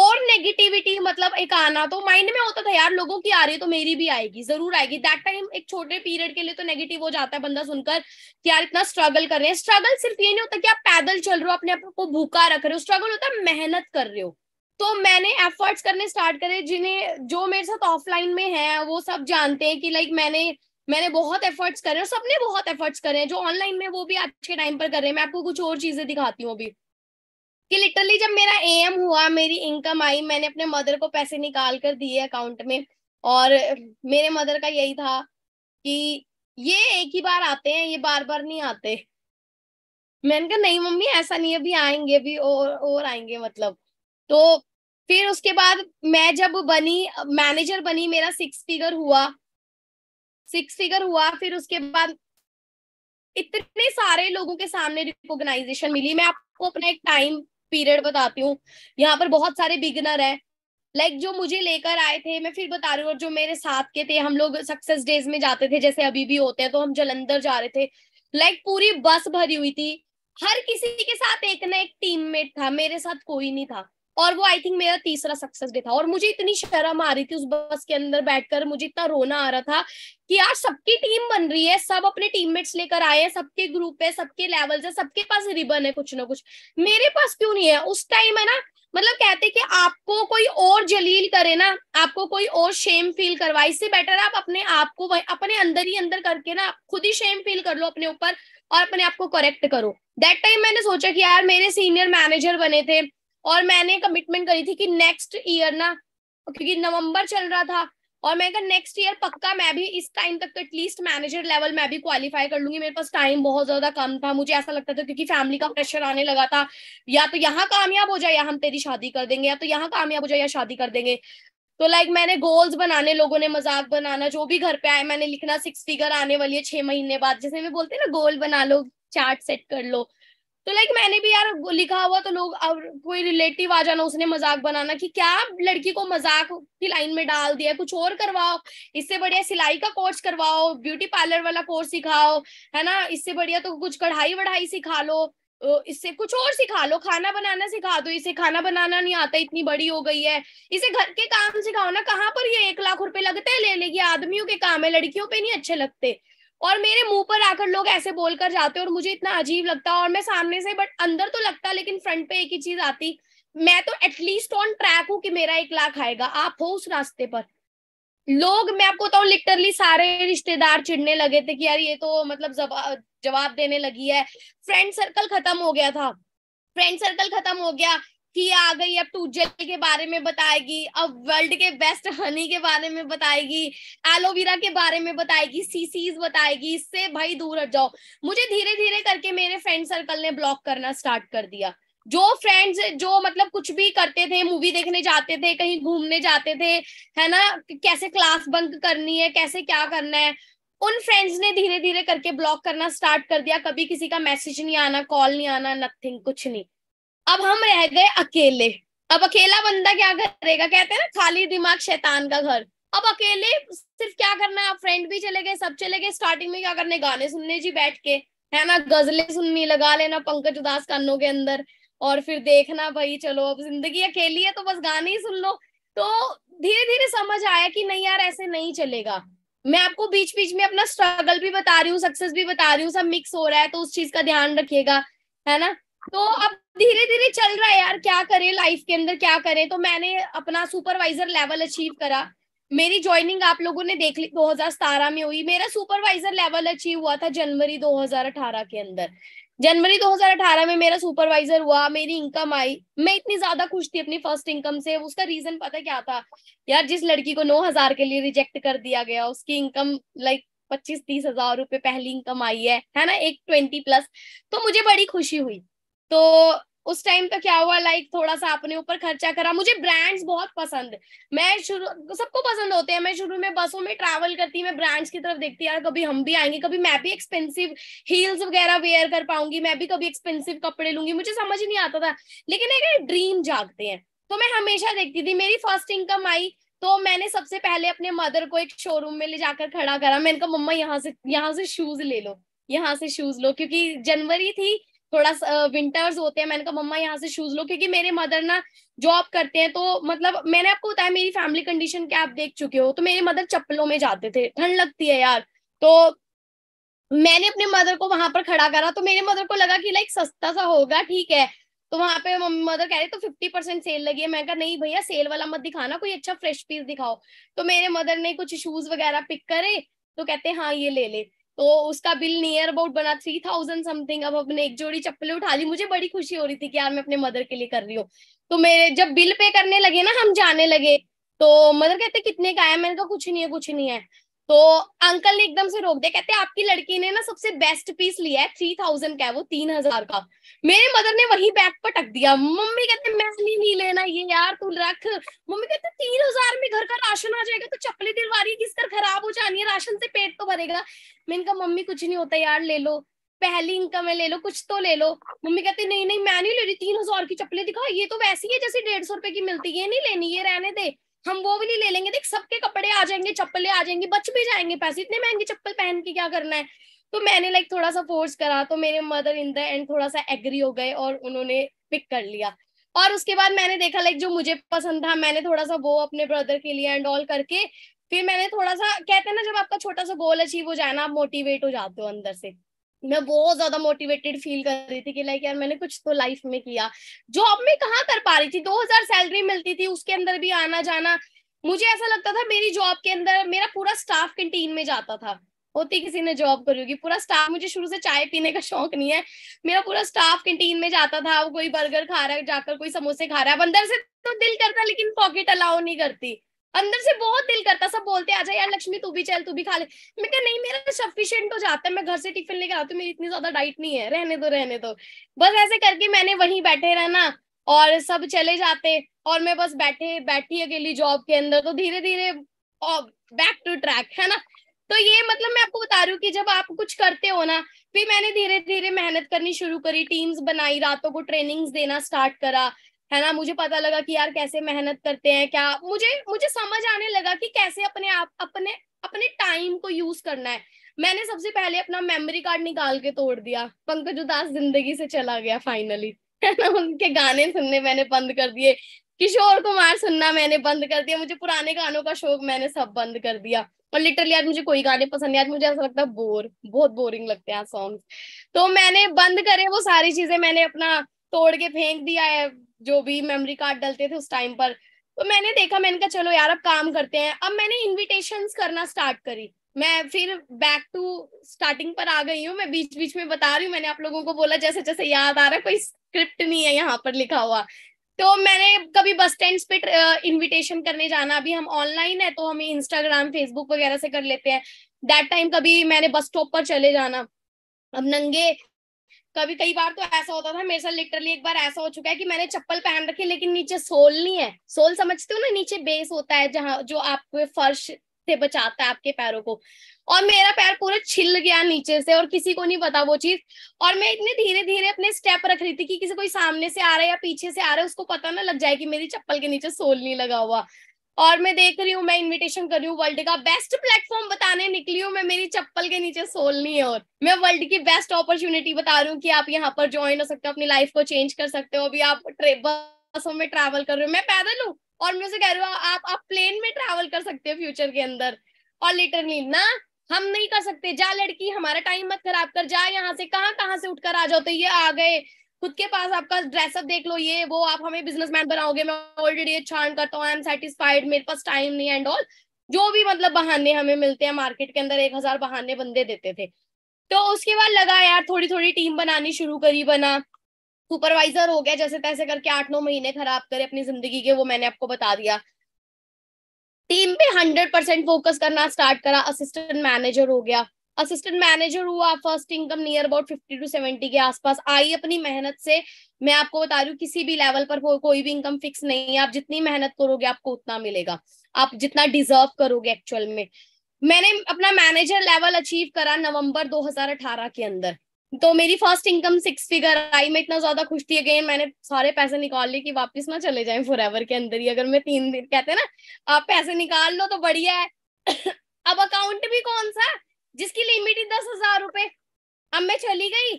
और नेगेटिविटी मतलब एक आना तो माइंड में होता था यार लोगों की आ रही है तो मेरी भी आएगी जरूर आएगी दैट टाइम एक छोटे पीरियड के लिए तो नेगेटिव हो जाता है बंदा सुनकर कि यार इतना स्ट्रगल कर रहे हैं स्ट्रगल सिर्फ ये नहीं होता कि आप पैदल चल रहे हो अपने आप को भूखा रख रहे हो स्ट्रगल होता है मेहनत कर रहे हो तो मैंने एफर्ट्स करने स्टार्ट करे जिन्हें जो मेरे साथ ऑफलाइन में है वो सब जानते हैं कि लाइक मैंने मैंने बहुत एफर्ट्स करे और सबने बहुत एफर्ट्स करे जो ऑनलाइन में वो भी आज के टाइम पर कर रहे हैं मैं आपको कुछ और चीजें दिखाती हूँ अभी कि लिटरली जब मेरा एम हुआ मेरी इनकम आई मैंने अपने मदर को पैसे निकाल कर दिए अकाउंट में और मेरे मदर का यही था कि ये एक ही बार आते हैं ये बार बार नहीं आते मैंने कहा नहीं मम्मी ऐसा नहीं अभी आएंगे अभी और और आएंगे मतलब तो फिर उसके बाद मैं जब बनी मैनेजर बनी मेरा सिक्स फिगर हुआ सिक्स फिगर हुआ फिर उसके बाद इतने सारे लोगों के सामने रिकॉग्नाइजेशन मिली मैं आपको अपना एक टाइम पीरियड बताती हूँ यहाँ पर बहुत सारे बिगनर है लाइक like, जो मुझे लेकर आए थे मैं फिर बता रही हूँ जो मेरे साथ के थे हम लोग सक्सेस डेज में जाते थे जैसे अभी भी होते हैं तो हम जलंधर जा रहे थे लाइक like, पूरी बस भरी हुई थी हर किसी के साथ एक ना एक टीममेट था मेरे साथ कोई नहीं था और वो आई थिंक मेरा तीसरा सक्सेस डे था और मुझे इतनी शर्म आ रही थी उस बस के अंदर बैठकर मुझे इतना रोना आ रहा था कि यार सबकी टीम बन रही है सब अपने टीममेट्स लेकर आए हैं सबके ग्रुप है सबके लेवल्स है सबके पास रिबन है कुछ ना कुछ मेरे पास क्यों नहीं है उस टाइम है ना मतलब कहते कि आपको कोई और जलील करे ना आपको कोई और शेम फील करवाए इससे बेटर आप अपने आप को अपने अंदर ही अंदर करके ना खुद ही शेम फील कर लो अपने ऊपर और अपने आप को करेक्ट करो दैट टाइम मैंने सोचा कि यार मेरे सीनियर मैनेजर बने थे और मैंने कमिटमेंट करी थी कि नेक्स्ट ईयर ना क्योंकि नवंबर चल रहा था और मैं कहा नेक्स्ट ईयर पक्का मैं भी इस टाइम तक तो एटलीस्ट मैनेजर लेवल मैं भी क्वालिफाई कर लूंगी मेरे पास टाइम बहुत ज्यादा कम था मुझे ऐसा लगता था क्योंकि फैमिली का प्रेशर आने लगा था या तो यहाँ कामयाब हो जाए या हम तेरी शादी कर देंगे या तो यहाँ कामयाब हो जाए या शादी कर देंगे तो लाइक मैंने गोल्स बनाने लोगों ने मजाक बनाना जो भी घर पे आए मैंने लिखना सिक्स फिगर आने वाली है छह महीने बाद जैसे मैं बोलते हैं ना गोल बना लो चार्ट सेट कर लो तो लाइक मैंने भी यार लिखा हुआ तो लोग अब कोई रिलेटिव आ जाना उसने मजाक बनाना कि क्या लड़की को मजाक की लाइन में डाल दिया कुछ और करवाओ इससे बढ़िया सिलाई का कोर्स करवाओ ब्यूटी पार्लर वाला कोर्स सिखाओ है ना इससे बढ़िया तो कुछ कढ़ाई वढ़ाई सिखा लो इससे कुछ और सिखा लो खाना बनाना सिखा दो इसे खाना बनाना नहीं आता इतनी बड़ी हो गई है इसे घर के काम सिखाओ ना कहाँ पर ये एक लाख रुपए लगते हैं ले लेगी आदमियों के काम है लड़कियों पे नहीं अच्छे लगते और मेरे मुंह पर आकर लोग ऐसे बोलकर जाते और मुझे इतना अजीब लगता और मैं सामने से बट अंदर तो लगता लेकिन फ्रंट पे एक ही चीज आती मैं तो एटलीस्ट ऑन ट्रैक हूँ कि मेरा एक लाख आएगा आप हो उस रास्ते पर लोग मैं आपको बताऊँ लिटरली सारे रिश्तेदार चिड़ने लगे थे कि यार ये तो मतलब जवाब देने लगी है फ्रेंड सर्कल खत्म हो गया था फ्रेंड सर्कल खत्म हो गया कि आ गई अब टूजेल के बारे में बताएगी अब वर्ल्ड के बेस्ट हनी के बारे में बताएगी एलोवेरा के बारे में बताएगी सीसीज बताएगी इससे भाई दूर हट जाओ मुझे धीरे धीरे करके मेरे फ्रेंड सर्कल ने ब्लॉक करना स्टार्ट कर दिया जो फ्रेंड्स जो मतलब कुछ भी करते थे मूवी देखने जाते थे कहीं घूमने जाते थे है ना कैसे क्लास बंक करनी है कैसे क्या करना है उन फ्रेंड्स ने धीरे धीरे करके ब्लॉक करना स्टार्ट कर दिया कभी किसी का मैसेज नहीं आना कॉल नहीं आना नथिंग कुछ नहीं अब हम रह गए अकेले अब अकेला बंदा क्या करेगा कहते हैं ना खाली दिमाग शैतान का घर अब अकेले सिर्फ क्या करना है फ्रेंड भी चले गए सब चले गए स्टार्टिंग में क्या करने गाने सुनने जी बैठ के है ना गजलें सुननी लगा लेना पंकज उदास कानों के अंदर और फिर देखना भाई चलो अब जिंदगी अकेली है तो बस गाने ही सुन लो तो धीरे धीरे समझ आया कि नहीं यार ऐसे नहीं चलेगा मैं आपको बीच बीच में अपना स्ट्रगल भी बता रही हूँ सक्सेस भी बता रही हूँ सब मिक्स हो रहा है तो उस चीज का ध्यान रखिएगा है ना तो अब धीरे धीरे चल रहा है यार क्या करे लाइफ के अंदर क्या करे तो मैंने अपना सुपरवाइजर लेवल अचीव करा मेरी ज्वाइनिंग आप लोगों ने देख ली 2017 में हुई मेरा सुपरवाइजर लेवल अचीव हुआ था जनवरी 2018 के अंदर जनवरी 2018 में मेरा सुपरवाइजर हुआ मेरी इनकम आई मैं इतनी ज्यादा खुश थी अपनी फर्स्ट इनकम से उसका रीजन पता क्या था यार जिस लड़की को नौ हजार के लिए रिजेक्ट कर दिया गया उसकी इनकम लाइक पच्चीस तीस हजार रुपए पहली इनकम आई है है ना एक ट्वेंटी प्लस तो मुझे बड़ी खुशी हुई तो उस टाइम पे क्या हुआ लाइक थोड़ा सा अपने ऊपर खर्चा करा मुझे ब्रांड्स बहुत पसंद मैं शुरू सबको पसंद होते हैं मैं शुरू में बसों में ट्रैवल करती मैं ब्रांड्स की तरफ देखती यार कभी हम भी आएंगे कभी मैं भी एक्सपेंसिव हील्स वगैरह वेयर कर पाऊंगी मैं भी कभी एक्सपेंसिव कपड़े लूंगी मुझे समझ नहीं आता था लेकिन एक ड्रीम जागते हैं तो मैं हमेशा देखती थी मेरी फर्स्ट इनकम आई तो मैंने सबसे पहले अपने मदर को एक शोरूम में ले जाकर खड़ा करा मैंने कहा मम्मा यहाँ से यहाँ से शूज ले लो यहाँ से शूज लो क्योंकि जनवरी थी थोड़ा सा विंटर्स होते हैं मैंने कहा मम्मा यहाँ से शूज लो क्योंकि मेरे मदर ना जॉब करते हैं तो मतलब मैंने आपको बताया मेरी फैमिली कंडीशन क्या आप देख चुके हो तो मेरे मदर चप्पलों में जाते थे ठंड लगती है यार तो मैंने अपने मदर को वहां पर खड़ा करा तो मेरे मदर को लगा कि लाइक सस्ता सा होगा ठीक है तो वहां पे मदर कह रही तो फिफ्टी परसेंट सेल लगी है मैं कहा नहीं भैया सेल वाला मत दिखाना कोई अच्छा फ्रेश पीस दिखाओ तो मेरे मदर ने कुछ शूज वगैरह पिक करे तो कहते हाँ ये ले ले तो उसका बिल नियर अबाउट बना थ्री थाउजेंड समथिंग अब अपने एक जोड़ी चप्पलें उठा ली मुझे बड़ी खुशी हो रही थी कि यार मैं अपने मदर के लिए कर रही हूँ तो मेरे जब बिल पे करने लगे ना हम जाने लगे तो मदर कहते कितने का है मैंने कहा कुछ नहीं है कुछ नहीं है तो अंकल ने एकदम से रोक दिया कहते आपकी लड़की ने ना सबसे बेस्ट पीस लिया है थ्री थाउजेंड का है वो तीन हजार का मेरे मदर ने वही बैग टक दिया मम्मी कहते मैं नहीं, लेना ये यार तू रख मम्मी कहते तीन हजार में घर का राशन आ जाएगा तो चप्पलें रही किस कर खराब हो जानी है राशन से पेट तो भरेगा मैंने कहा मम्मी कुछ नहीं होता यार ले लो पहली इनकम है ले लो कुछ तो ले लो मम्मी कहती नहीं नहीं मैं नहीं ले रही तीन हजार की चप्पलें दिखाओ ये तो वैसी है जैसे डेढ़ सौ रुपए की मिलती है ये नहीं लेनी ये रहने दे हम वो भी नहीं ले लेंगे देख सबके कपड़े आ जाएंगे चप्पलें आ जाएंगी बच भी जाएंगे पैसे इतने महंगे चप्पल पहन के क्या करना है तो मैंने लाइक थोड़ा सा फोर्स करा तो मेरे मदर इन द एंड थोड़ा सा एग्री हो गए और उन्होंने पिक कर लिया और उसके बाद मैंने देखा लाइक जो मुझे पसंद था मैंने थोड़ा सा वो अपने ब्रदर के लिए एंड ऑल करके फिर मैंने थोड़ा सा कहते हैं ना जब आपका छोटा सा गोल अचीव हो जाए ना आप मोटिवेट हो जाते हो अंदर से मैं बहुत ज्यादा मोटिवेटेड फील कर रही थी कि लाइक यार मैंने कुछ तो लाइफ में किया जॉब में कहाँ कर पा रही थी दो हजार सैलरी मिलती थी उसके अंदर भी आना जाना मुझे ऐसा लगता था मेरी जॉब के अंदर मेरा पूरा स्टाफ कैंटीन में जाता था होती किसी ने जॉब करी होगी पूरा स्टाफ मुझे शुरू से चाय पीने का शौक नहीं है मेरा पूरा स्टाफ कैंटीन में जाता था वो कोई बर्गर खा रहा है जाकर कोई समोसे खा रहा है अंदर से तो दिल करता लेकिन पॉकेट अलाउ नहीं करती अंदर से बहुत दिल करता सब बोलते आजा यार लक्ष्मी तू भी चल तू भी खा ले मैं कहा नहीं मेरा सफिशियंट हो तो जाता है मैं घर से टिफिन लेके आती हूँ मेरी इतनी ज्यादा डाइट नहीं है रहने दो रहने दो बस ऐसे करके मैंने वहीं बैठे रहना और सब चले जाते और मैं बस बैठे बैठी अकेली जॉब के अंदर तो धीरे धीरे बैक टू ट्रैक है ना तो ये मतलब मैं आपको बता रही हूँ कि जब आप कुछ करते हो ना फिर मैंने धीरे धीरे मेहनत करनी शुरू करी टीम्स बनाई रातों को ट्रेनिंग्स देना स्टार्ट करा है ना मुझे पता लगा कि यार कैसे मेहनत करते हैं क्या मुझे मुझे समझ आने लगा कि कैसे अपने आप अपने अपने टाइम को यूज करना है मैंने सबसे पहले अपना मेमोरी कार्ड निकाल के तोड़ दिया पंकज उदास जिंदगी से चला गया फाइनली *laughs* है ना उनके गाने सुनने मैंने बंद कर दिए किशोर कुमार सुनना मैंने बंद कर दिया मुझे पुराने गानों का शौक मैंने सब बंद कर दिया और लिटरली आज मुझे कोई गाने पसंद नहीं आज मुझे ऐसा लगता है बोर बहुत बोरिंग लगते हैं सॉन्ग तो मैंने बंद करे वो सारी चीजें मैंने अपना तोड़ के फेंक दिया है जो भी मेमोरी कार्ड डलते थे उस टाइम पर तो मैंने देखा मैंने कहा चलो यार अब काम करते हैं अब मैंने इन्विटेशन करना स्टार्ट करी मैं फिर बैक टू स्टार्टिंग पर आ गई हूँ मैं बीच बीच में बता रही हूँ मैंने आप लोगों को बोला जैसे जैसे याद आ रहा है कोई स्क्रिप्ट नहीं है यहाँ पर लिखा हुआ तो मैंने कभी बस स्टैंड पे इनविटेशन करने जाना अभी हम ऑनलाइन है तो हम इंस्टाग्राम फेसबुक वगैरह से कर लेते हैं दैट टाइम कभी मैंने बस स्टॉप पर चले जाना अब नंगे कभी कई बार तो ऐसा होता था मेरे साथ लिटरली एक बार ऐसा हो चुका है कि मैंने चप्पल पहन रखी है लेकिन नीचे सोल नहीं है सोल समझते हो ना नीचे बेस होता है जहाँ जो आपके फर्श से बचाता है आपके पैरों को और मेरा पैर पूरा छिल गया नीचे से और किसी को नहीं पता वो चीज और मैं इतने धीरे धीरे अपने स्टेप रख रही थी कि किसी कोई सामने से आ रहा है या पीछे से आ रहा है उसको पता ना लग जाए कि मेरी चप्पल के नीचे सोल नहीं लगा हुआ और मैं देख रही हूँ मैं इनविटेशन कर रही हूँ वर्ल्ड का बेस्ट प्लेटफॉर्म बताने निकली हूँ मैं मेरी चप्पल के नीचे सोल नहीं है और मैं वर्ल्ड की बेस्ट अपॉर्चुनिटी बता रही हूँ कि आप यहाँ पर ज्वाइन हो सकते हो अपनी लाइफ को चेंज कर सकते हो अभी आप बसों में ट्रैवल कर रहे हो मैं पैदल हूँ और मैं उसे कह रही हूँ आप आप प्लेन में ट्रैवल कर सकते हो फ्यूचर के अंदर और लिटरली ना हम नहीं कर सकते जा लड़की हमारा टाइम मत खराब कर जा यहाँ से कहाँ कहाँ से उठकर आ जाओ तो ये आ गए खुद के पास आपका ड्रेसअप देख लो ये वो आप हमें बिजनेसमैन बनाओगे मैं ऑलरेडी ये छान करता हूँ आई एम सेटिस्फाइड मेरे पास टाइम नहीं एंड ऑल जो भी मतलब बहाने हमें मिलते हैं मार्केट के अंदर एक हजार बहाने बंदे देते थे तो उसके बाद लगा यार थोड़ी थोड़ी टीम बनानी शुरू करी बना सुपरवाइजर हो गया जैसे तैसे करके आठ नौ महीने खराब करे अपनी जिंदगी के वो मैंने आपको बता दिया टीम पे हंड्रेड परसेंट फोकस करना स्टार्ट करा असिस्टेंट मैनेजर हो गया असिस्टेंट मैनेजर हुआ first income near about fifty to seventy के आसपास आई अपनी मेहनत से मैं आपको बता रही हूँ किसी भी लेवल पर को, कोई भी इनकम फिक्स नहीं है आप जितनी मेहनत करोगे आपको उतना मिलेगा आप जितना डिजर्व करोगे एक्चुअल में मैंने अपना मैनेजर लेवल अचीव करा नवंबर 2018 के अंदर तो मेरी फर्स्ट इनकम सिक्स फिगर आई मैं इतना ज्यादा खुश थी अगेन मैंने सारे पैसे निकाल लिए कि वापस ना चले जाएं फॉर एवर के अंदर ही अगर मैं तीन दिन कहते हैं ना आप पैसे निकाल लो तो बढ़िया है *coughs* अब अकाउंट भी कौन सा है जिसकी लिमिट ही दस हजार रुपए अब मैं चली गई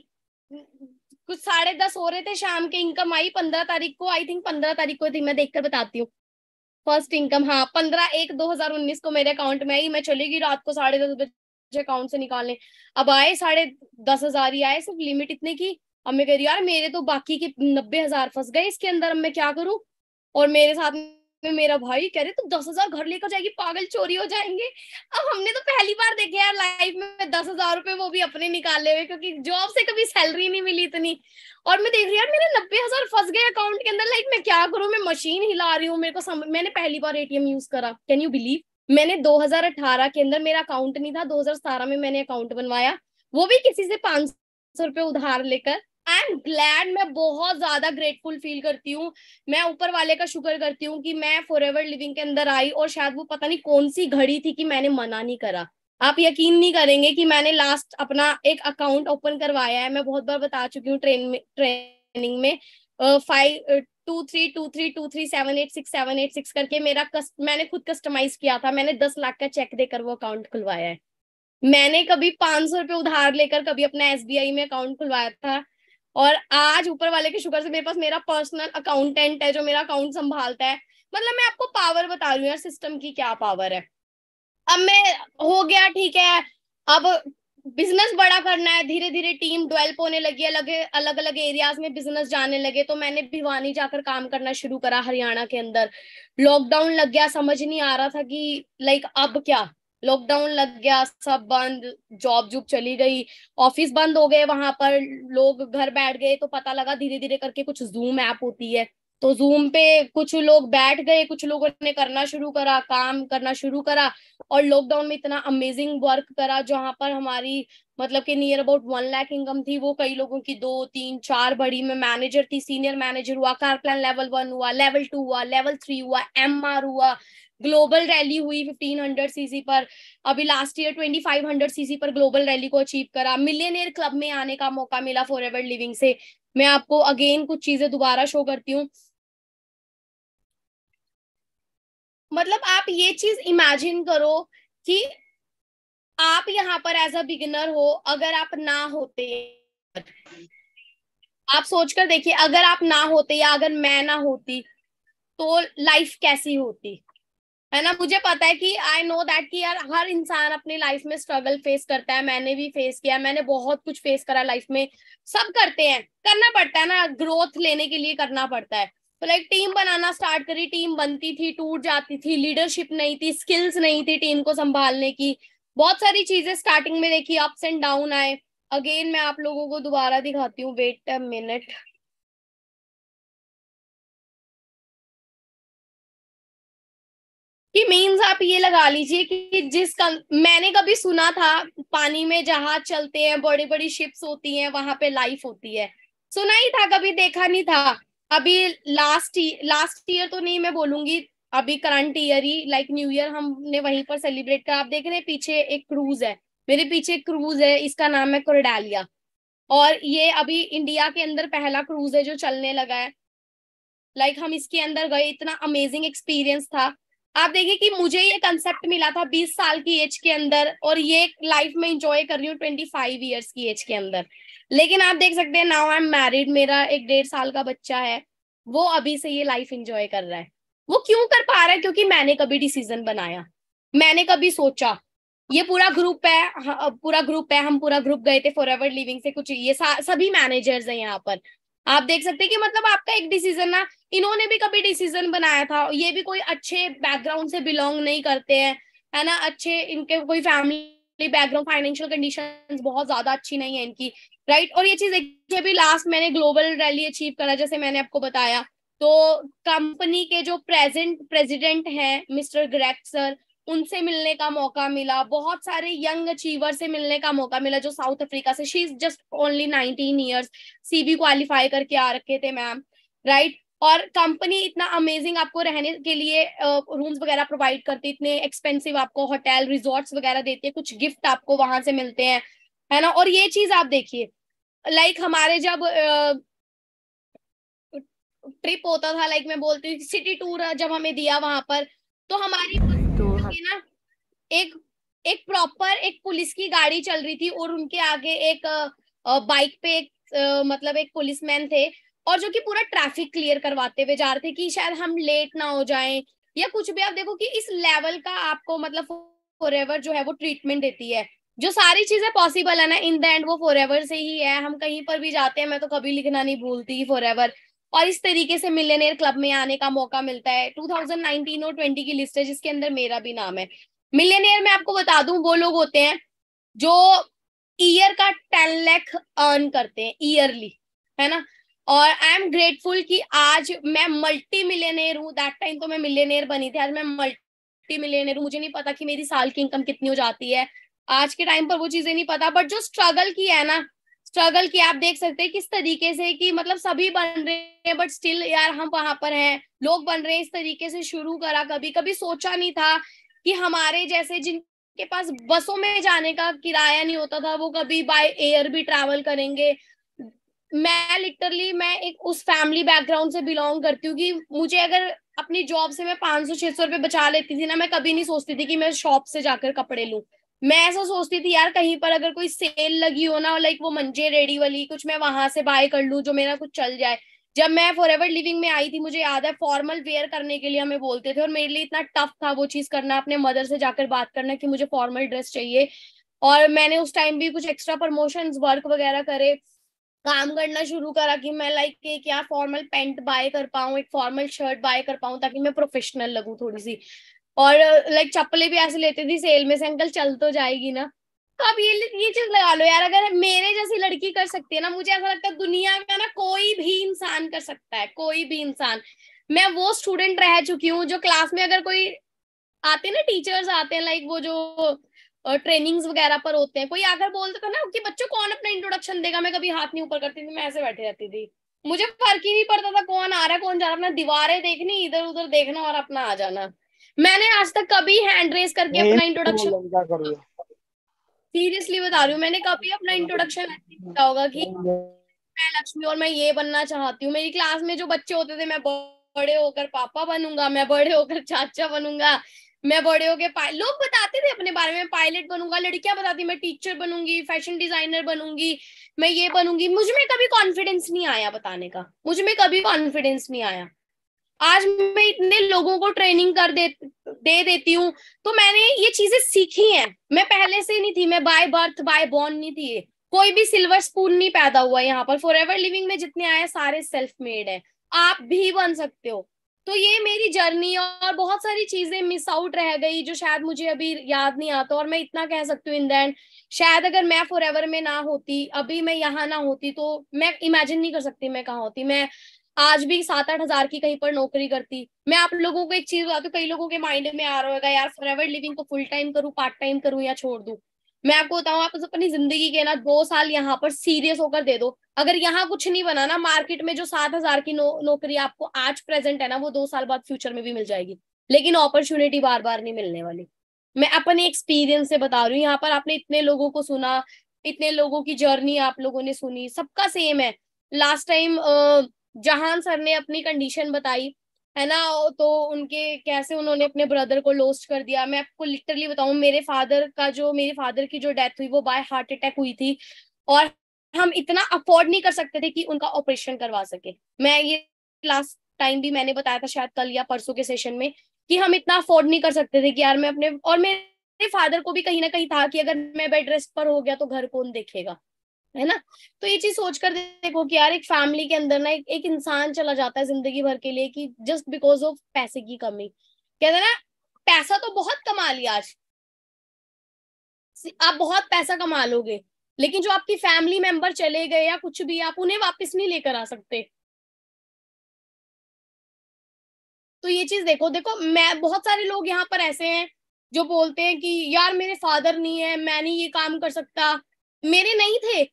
कुछ साढ़े दस हो रहे थे शाम के इनकम आई पंद्रह तारीख को आई थिंक पंद्रह तारीख को थी मैं देखकर बताती हूँ फर्स्ट इनकम हाँ पंद्रह एक दो हजार उन्नीस को मेरे अकाउंट में आई मैं चली गई रात को साढ़े दस बजे अकाउंट से निकालने अब आए साढ़े दस हजार ही आए सिर्फ लिमिट इतने की अब मैं कह रही यार मेरे तो बाकी के नब्बे हजार फंस गए इसके अंदर अब मैं क्या करूं और मेरे साथ में मेरा भाई कह रहे तो दस हजार घर लेकर जाएगी पागल चोरी हो जाएंगे अब हमने तो पहली बार देखे यार लाइफ में दस हजार रुपए वो भी अपने निकाले हुए क्योंकि जॉब से कभी सैलरी नहीं मिली इतनी और मैं देख रही यार मेरे नब्बे हजार फंस गए अकाउंट के अंदर लाइक मैं क्या करूं मैं मशीन हिला रही हूँ मेरे को समझ मैंने पहली बार एटीएम यूज करा कैन यू बिलीव मैंने 2018 के अंदर मेरा अकाउंट नहीं था 2017 में मैंने अकाउंट बनवाया वो भी किसी से पांच सौ रुपए उधार लेकर आई एम ग्लैड मैं बहुत ज्यादा ग्रेटफुल फील करती हूँ मैं ऊपर वाले का शुक्र करती हूँ कि मैं फॉर एवर लिविंग के अंदर आई और शायद वो पता नहीं कौन सी घड़ी थी कि मैंने मना नहीं करा आप यकीन नहीं करेंगे कि मैंने लास्ट अपना एक अकाउंट ओपन करवाया है मैं बहुत बार बता चुकी हूँ ट्रेन में ट्रेनिंग में five two three two three two three seven eight six seven eight six करके मेरा कस्ट, मैंने खुद कस्टमाइज किया था मैंने दस लाख का चेक देकर वो अकाउंट खुलवाया है मैंने कभी पांच सौ रुपये उधार लेकर कभी अपना एस में अकाउंट खुलवाया था और आज ऊपर वाले के शुगर से मेरे पास मेरा पर्सनल अकाउंटेंट है जो मेरा अकाउंट संभालता है मतलब मैं आपको पावर बता रही हूँ सिस्टम की क्या पावर है अब मैं हो गया ठीक है अब बिजनेस बड़ा करना है धीरे धीरे टीम डेवेल्प होने लगी अलग अलग अलग एरियाज में बिजनेस जाने लगे तो मैंने भिवानी जाकर काम करना शुरू करा हरियाणा के अंदर लॉकडाउन लग गया समझ नहीं आ रहा था कि लाइक अब क्या लॉकडाउन लग गया सब बंद जॉब जूब चली गई ऑफिस बंद हो गए वहां पर लोग घर बैठ गए तो पता लगा धीरे धीरे करके कुछ जूम ऐप होती है तो जूम पे कुछ लोग बैठ गए कुछ लोगों ने करना शुरू करा काम करना शुरू करा और लॉकडाउन में इतना अमेजिंग वर्क करा जहाँ पर हमारी मतलब कि near about one lakh income थी वो कई लोगों की दो तीन चार बड़ी में मैनेजर थी सीनियर मैनेजर हुआ कार प्लान लेवल वन हुआ लेवल टू हुआ लेवल थ्री हुआ एम हुआ ग्लोबल रैली हुई 1500 सीसी पर अभी लास्ट ईयर 2500 सीसी पर ग्लोबल रैली को अचीव करा मिलियनियर क्लब में आने का मौका मिला फॉर एवर लिविंग से मैं आपको अगेन कुछ चीजें दोबारा शो करती हूँ मतलब आप ये चीज इमेजिन करो कि आप यहाँ पर एज अ बिगिनर हो अगर आप ना होते आप सोचकर देखिए अगर आप ना होते या अगर मैं ना होती तो लाइफ कैसी होती है ना मुझे पता है कि आई नो दैट कि यार हर इंसान अपने लाइफ में स्ट्रगल फेस करता है मैंने भी फेस किया मैंने बहुत कुछ फेस करा लाइफ में सब करते हैं करना पड़ता है ना ग्रोथ लेने के लिए करना पड़ता है तो लाइक टीम बनाना स्टार्ट करी टीम बनती थी टूट जाती थी लीडरशिप नहीं थी स्किल्स नहीं थी टीम को संभालने की बहुत सारी चीजें स्टार्टिंग में देखी अप्स एंड डाउन आए अगेन मैं आप लोगों को दोबारा दिखाती हूँ वेट अ मिनट कि मीन्स आप ये लगा लीजिए कि जिस मैंने कभी सुना था पानी में जहाज चलते हैं बड़ी बड़ी शिप्स होती हैं वहां पे लाइफ होती है सुना ही था कभी देखा नहीं था अभी लास्ट लास्ट ईयर तो नहीं मैं बोलूंगी अभी करंट ईयर ही लाइक न्यू ईयर हमने वहीं पर सेलिब्रेट कर आप देख रहे हैं पीछे एक क्रूज है मेरे पीछे एक क्रूज है इसका नाम है कोरडालिया और ये अभी इंडिया के अंदर पहला क्रूज है जो चलने लगा है लाइक like हम इसके अंदर गए इतना अमेजिंग एक्सपीरियंस था आप देखिए कि मुझे ये कंसेप्ट मिला था 20 साल की एज के अंदर और ये लाइफ में इंजॉय कर रही हूँ 25 फाइव ईयर्स की एज के अंदर लेकिन आप देख सकते हैं नाउ आई एम मैरिड मेरा एक डेढ़ साल का बच्चा है वो अभी से ये लाइफ इंजॉय कर रहा है वो क्यों कर पा रहा है क्योंकि मैंने कभी डिसीजन बनाया मैंने कभी सोचा ये पूरा ग्रुप है पूरा ग्रुप है हम पूरा ग्रुप गए थे फॉर एवर लिविंग से कुछ ये सभी मैनेजर्स हैं यहाँ पर आप देख सकते हैं कि मतलब आपका एक डिसीजन ना इन्होंने भी कभी डिसीजन बनाया था ये भी कोई अच्छे बैकग्राउंड से बिलोंग नहीं करते हैं है ना अच्छे इनके कोई फैमिली बैकग्राउंड फाइनेंशियल कंडीशन बहुत ज्यादा अच्छी नहीं है इनकी राइट और ये चीज देखिए भी लास्ट मैंने ग्लोबल रैली अचीव करा जैसे मैंने आपको बताया तो कंपनी के जो प्रेजेंट प्रेसिडेंट हैं मिस्टर ग्रेक सर उनसे मिलने का मौका मिला बहुत सारे यंग अचीवर से मिलने का मौका मिला जो साउथ अफ्रीका से she is just only nineteen years सीबी क्वालिफाई करके आ रखे थे मैम राइट right? और कंपनी इतना अमेजिंग आपको रहने के लिए रूम्स वगैरह प्रोवाइड करती इतने एक्सपेंसिव आपको होटल रिजॉर्ट्स वगैरह देती है कुछ गिफ्ट आपको वहां से मिलते हैं है ना और ये चीज आप देखिए लाइक like, हमारे जब uh, ट्रिप होता था लाइक मैं बोलती हूँ सिटी टूर जब हमें दिया वहां पर तो हमारी तो हम्म। हाँ। ना एक एक प्रॉपर एक पुलिस की गाड़ी चल रही थी और उनके आगे एक बाइक पे एक मतलब एक पुलिसमैन थे और जो कि पूरा ट्रैफिक क्लियर करवाते हुए जा रहे थे कि शायद हम लेट ना हो जाएं या कुछ भी आप देखो कि इस लेवल का आपको मतलब फॉरएवर जो है वो ट्रीटमेंट देती है जो सारी चीजें पॉसिबल है ना इन द एंड वो फॉरएवर से ही है हम कहीं पर भी जाते हैं मैं तो कभी लिखना नहीं भूलती फॉरएवर और इस तरीके से मिलेनियर क्लब में आने का मौका मिलता है 2019 और 20 की लिस्ट है जिसके अंदर मेरा भी नाम है मिलेनियर में आपको बता दूं वो लोग होते हैं जो ईयर का टेन लैख अर्न करते हैं ईयरली है ना और आई एम ग्रेटफुल कि आज मैं मल्टी मिलेनियर हूँ दैट टाइम तो मैं मिलेनियर बनी थी आज मैं मल्टी मिलेनियर हूँ मुझे नहीं पता कि मेरी साल की इनकम कितनी हो जाती है आज के टाइम पर वो चीजें नहीं पता बट जो स्ट्रगल की है ना स्ट्रगल की आप देख सकते हैं किस तरीके से कि मतलब सभी बन रहे हैं बट स्टिल यार हम वहां पर हैं लोग बन रहे हैं इस तरीके से शुरू करा कभी कभी सोचा नहीं था कि हमारे जैसे जिनके पास बसों में जाने का किराया नहीं होता था वो कभी बाय एयर भी ट्रैवल करेंगे मैं लिटरली मैं एक उस फैमिली बैकग्राउंड से बिलोंग करती हूँ कि मुझे अगर अपनी जॉब से मैं पांच सौ छह सौ रुपए बचा लेती थी ना मैं कभी नहीं सोचती थी कि मैं शॉप से जाकर कपड़े लूँ मैं ऐसा सोचती थी यार कहीं पर अगर कोई सेल लगी हो ना लाइक वो मंजे रेडी वाली कुछ मैं वहां से बाय कर लूँ जो मेरा कुछ चल जाए जब मैं फॉर एवर लिविंग में आई थी मुझे याद है फॉर्मल वेयर करने के लिए हमें बोलते थे और मेरे लिए इतना टफ था वो चीज करना अपने मदर से जाकर बात करना कि मुझे फॉर्मल ड्रेस चाहिए और मैंने उस टाइम भी कुछ एक्स्ट्रा प्रमोशन वर्क वगैरह करे काम करना शुरू करा कि मैं लाइक एक यार फॉर्मल पेंट बाय कर पाऊँ एक फॉर्मल शर्ट बाय कर पाऊँ ताकि मैं प्रोफेशनल लगूँ थोड़ी सी और लाइक uh, चप्पलें भी ऐसे लेते थी सेल में से अंकल चल तो जाएगी ना तो आप ये ये चीज लगा लो यार अगर मेरे जैसी लड़की कर सकती है ना मुझे ऐसा लगता है दुनिया में ना कोई भी इंसान कर सकता है कोई भी इंसान मैं वो स्टूडेंट रह चुकी हूँ जो क्लास में अगर कोई आते हैं ना टीचर्स आते हैं लाइक वो जो ट्रेनिंग्स uh, वगैरह पर होते हैं कोई आकर बोलता था ना कि बच्चों कौन अपना इंट्रोडक्शन देगा मैं कभी हाथ नहीं ऊपर करती थी मैं ऐसे बैठी रहती थी मुझे फर्क ही नहीं पड़ता था कौन आ रहा है कौन जा रहा है अपना दीवारें देखनी इधर उधर देखना और अपना आ जाना मैंने आज तक कभी हैंड रेस करके अपना इंट्रोडक्शन सीरियसली बता रही हूँ मैंने कभी अपना इंट्रोडक्शन किया होगा कि मैं लक्ष्मी और मैं ये बनना चाहती हूँ मेरी क्लास में जो बच्चे होते थे मैं बड़े होकर पापा बनूंगा मैं बड़े होकर चाचा बनूंगा मैं बड़े होकर पाय... लोग बताते थे अपने बारे में पायलट बनूंगा लड़कियां बताती मैं टीचर बनूंगी फैशन डिजाइनर बनूंगी मैं ये बनूंगी मुझ में कभी कॉन्फिडेंस नहीं आया बताने का मुझ में कभी कॉन्फिडेंस नहीं आया आज मैं इतने लोगों को ट्रेनिंग कर दे दे देती हूँ तो मैंने ये चीजें सीखी हैं मैं पहले से नहीं थी मैं बाय बर्थ बाय बॉर्न नहीं थी कोई भी सिल्वर स्पून नहीं पैदा हुआ यहाँ पर फॉर एवर लिविंग में जितने आए सारे सेल्फ मेड है आप भी बन सकते हो तो ये मेरी जर्नी और बहुत सारी चीजें मिस आउट रह गई जो शायद मुझे अभी याद नहीं आता और मैं इतना कह सकती हूँ इन दैंड शायद अगर मैं फॉर एवर में ना होती अभी मैं यहाँ ना होती तो मैं इमेजिन नहीं कर सकती मैं कहाँ होती मैं आज भी सात आठ हजार की कहीं पर नौकरी करती मैं आप लोगों को एक चीज बताती कई लोगों के माइंड में आ रहा होगा यार फॉरएवर लिविंग को फुल टाइम करूँ पार्ट टाइम करूँ या छोड़ दू मैं आपको बताऊँ आप अपनी जिंदगी के ना दो साल यहाँ पर सीरियस होकर दे दो अगर यहाँ कुछ नहीं बना ना मार्केट में जो सात हजार की नो, नौकरी आपको आज प्रेजेंट है ना वो दो साल बाद फ्यूचर में भी मिल जाएगी लेकिन अपॉर्चुनिटी बार बार नहीं मिलने वाली मैं अपने एक्सपीरियंस से बता रही हूँ यहाँ पर आपने इतने लोगों को सुना इतने लोगों की जर्नी आप लोगों ने सुनी सबका सेम है लास्ट टाइम जहान सर ने अपनी कंडीशन बताई है ना तो उनके कैसे उन्होंने अपने ब्रदर को लोस्ट कर दिया मैं आपको लिटरली बताऊं मेरे फादर का जो मेरे फादर की जो डेथ हुई वो बाय हार्ट अटैक हुई थी और हम इतना अफोर्ड नहीं कर सकते थे कि उनका ऑपरेशन करवा सके मैं ये लास्ट टाइम भी मैंने बताया था शायद कल या परसों के सेशन में कि हम इतना अफोर्ड नहीं कर सकते थे कि यार मैं अपने और मेरे फादर को भी कहीं ना कहीं था कि अगर मैं बेड रेस्ट पर हो गया तो घर कौन देखेगा है ना तो ये चीज सोच कर देखो कि यार एक फैमिली के अंदर ना एक, एक इंसान चला जाता है जिंदगी भर के लिए कि जस्ट बिकॉज ऑफ पैसे की कमी कहते हैं ना पैसा तो बहुत कमा लिया आज आप बहुत पैसा कमा लोगे लेकिन जो आपकी फैमिली मेंबर चले गए या कुछ भी आप उन्हें वापस नहीं लेकर आ सकते तो ये चीज देखो देखो मैं बहुत सारे लोग यहाँ पर ऐसे हैं जो बोलते हैं कि यार मेरे फादर नहीं है मैं नहीं ये काम कर सकता मेरे नहीं थे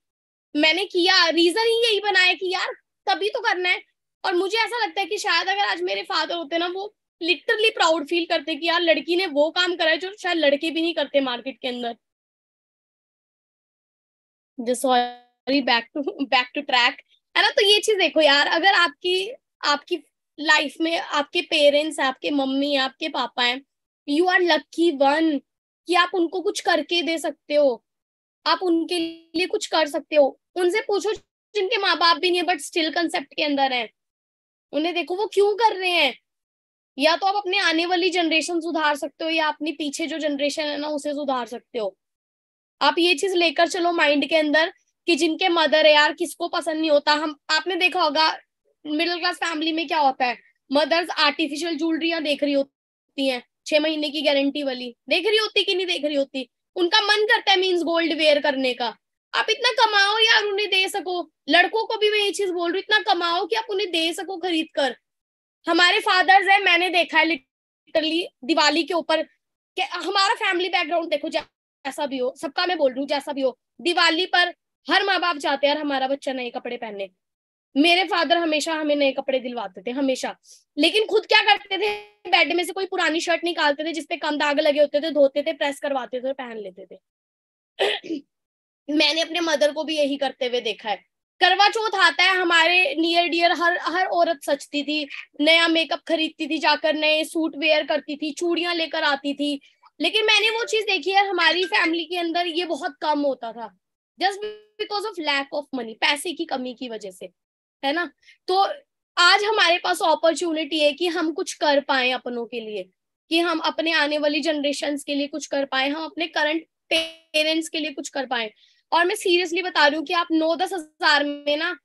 मैंने किया रीजन ही यही बनाया कि यार तभी तो करना है और मुझे ऐसा लगता है कि शायद अगर आज मेरे फादर होते ना वो लिटरली प्राउड फील करते कि यार लड़की ने वो काम करा है जो शायद लड़के भी नहीं करते मार्केट के अंदर sorry back to back to track है ना तो ये चीज देखो यार अगर आपकी आपकी लाइफ में आपके पेरेंट्स आपके मम्मी आपके पापा हैं यू आर लक्की वन कि आप उनको कुछ करके दे सकते हो आप उनके लिए कुछ कर सकते हो उनसे पूछो जिनके माँ बाप भी नहीं है बट स्टिल कंसेप्ट के अंदर है उन्हें देखो वो क्यों कर रहे हैं या तो आप अपने आने वाली जनरेशन सुधार सकते हो या अपने पीछे जो जनरेशन है ना उसे सुधार सकते हो आप ये चीज लेकर चलो माइंड के अंदर कि जिनके मदर है यार किसको पसंद नहीं होता हम आपने देखा होगा मिडिल क्लास फैमिली में क्या होता है मदर्स आर्टिफिशियल ज्वेलरिया देख रही होती हैं छह महीने की गारंटी वाली देख रही होती कि नहीं देख रही होती उनका मन करता है मीन्स गोल्ड वेयर करने का आप इतना कमाओ यार उन्हें दे सको लड़कों को भी मैं ये चीज बोल रही हूँ इतना कमाओ कि आप उन्हें दे सको खरीद कर हमारे फादर्स है मैंने देखा है लिटरली दिवाली के ऊपर हमारा फैमिली बैकग्राउंड देखो जैसा भी हो सबका मैं बोल रही हूँ जैसा भी हो दिवाली पर हर माँ बाप चाहते हैं यार हमारा बच्चा नए कपड़े पहने मेरे फादर हमेशा हमें नए कपड़े दिलवाते थे हमेशा लेकिन खुद क्या करते थे बेड में से कोई पुरानी शर्ट निकालते थे जिसपे कम दाग लगे होते थे धोते थे प्रेस करवाते थे पहन लेते थे मैंने अपने मदर को भी यही करते हुए देखा है करवा चौथ आता है हमारे नियर डियर हर हर औरत सचती थी नया मेकअप खरीदती थी जाकर नए सूट वेयर करती थी चूड़ियां लेकर आती थी लेकिन मैंने वो चीज देखी है हमारी फैमिली के अंदर ये बहुत कम होता था just because of lack of money पैसे की कमी की वजह से है ना तो आज हमारे पास अपॉर्चुनिटी है कि हम कुछ कर पाए अपनों के लिए कि हम अपने आने वाली जनरेशन के लिए कुछ कर पाए हम अपने करंट पेरेंट्स के लिए कुछ कर पाए और मैं सीरियसली बता रही हूँ कि आप नौ दस हजार में ना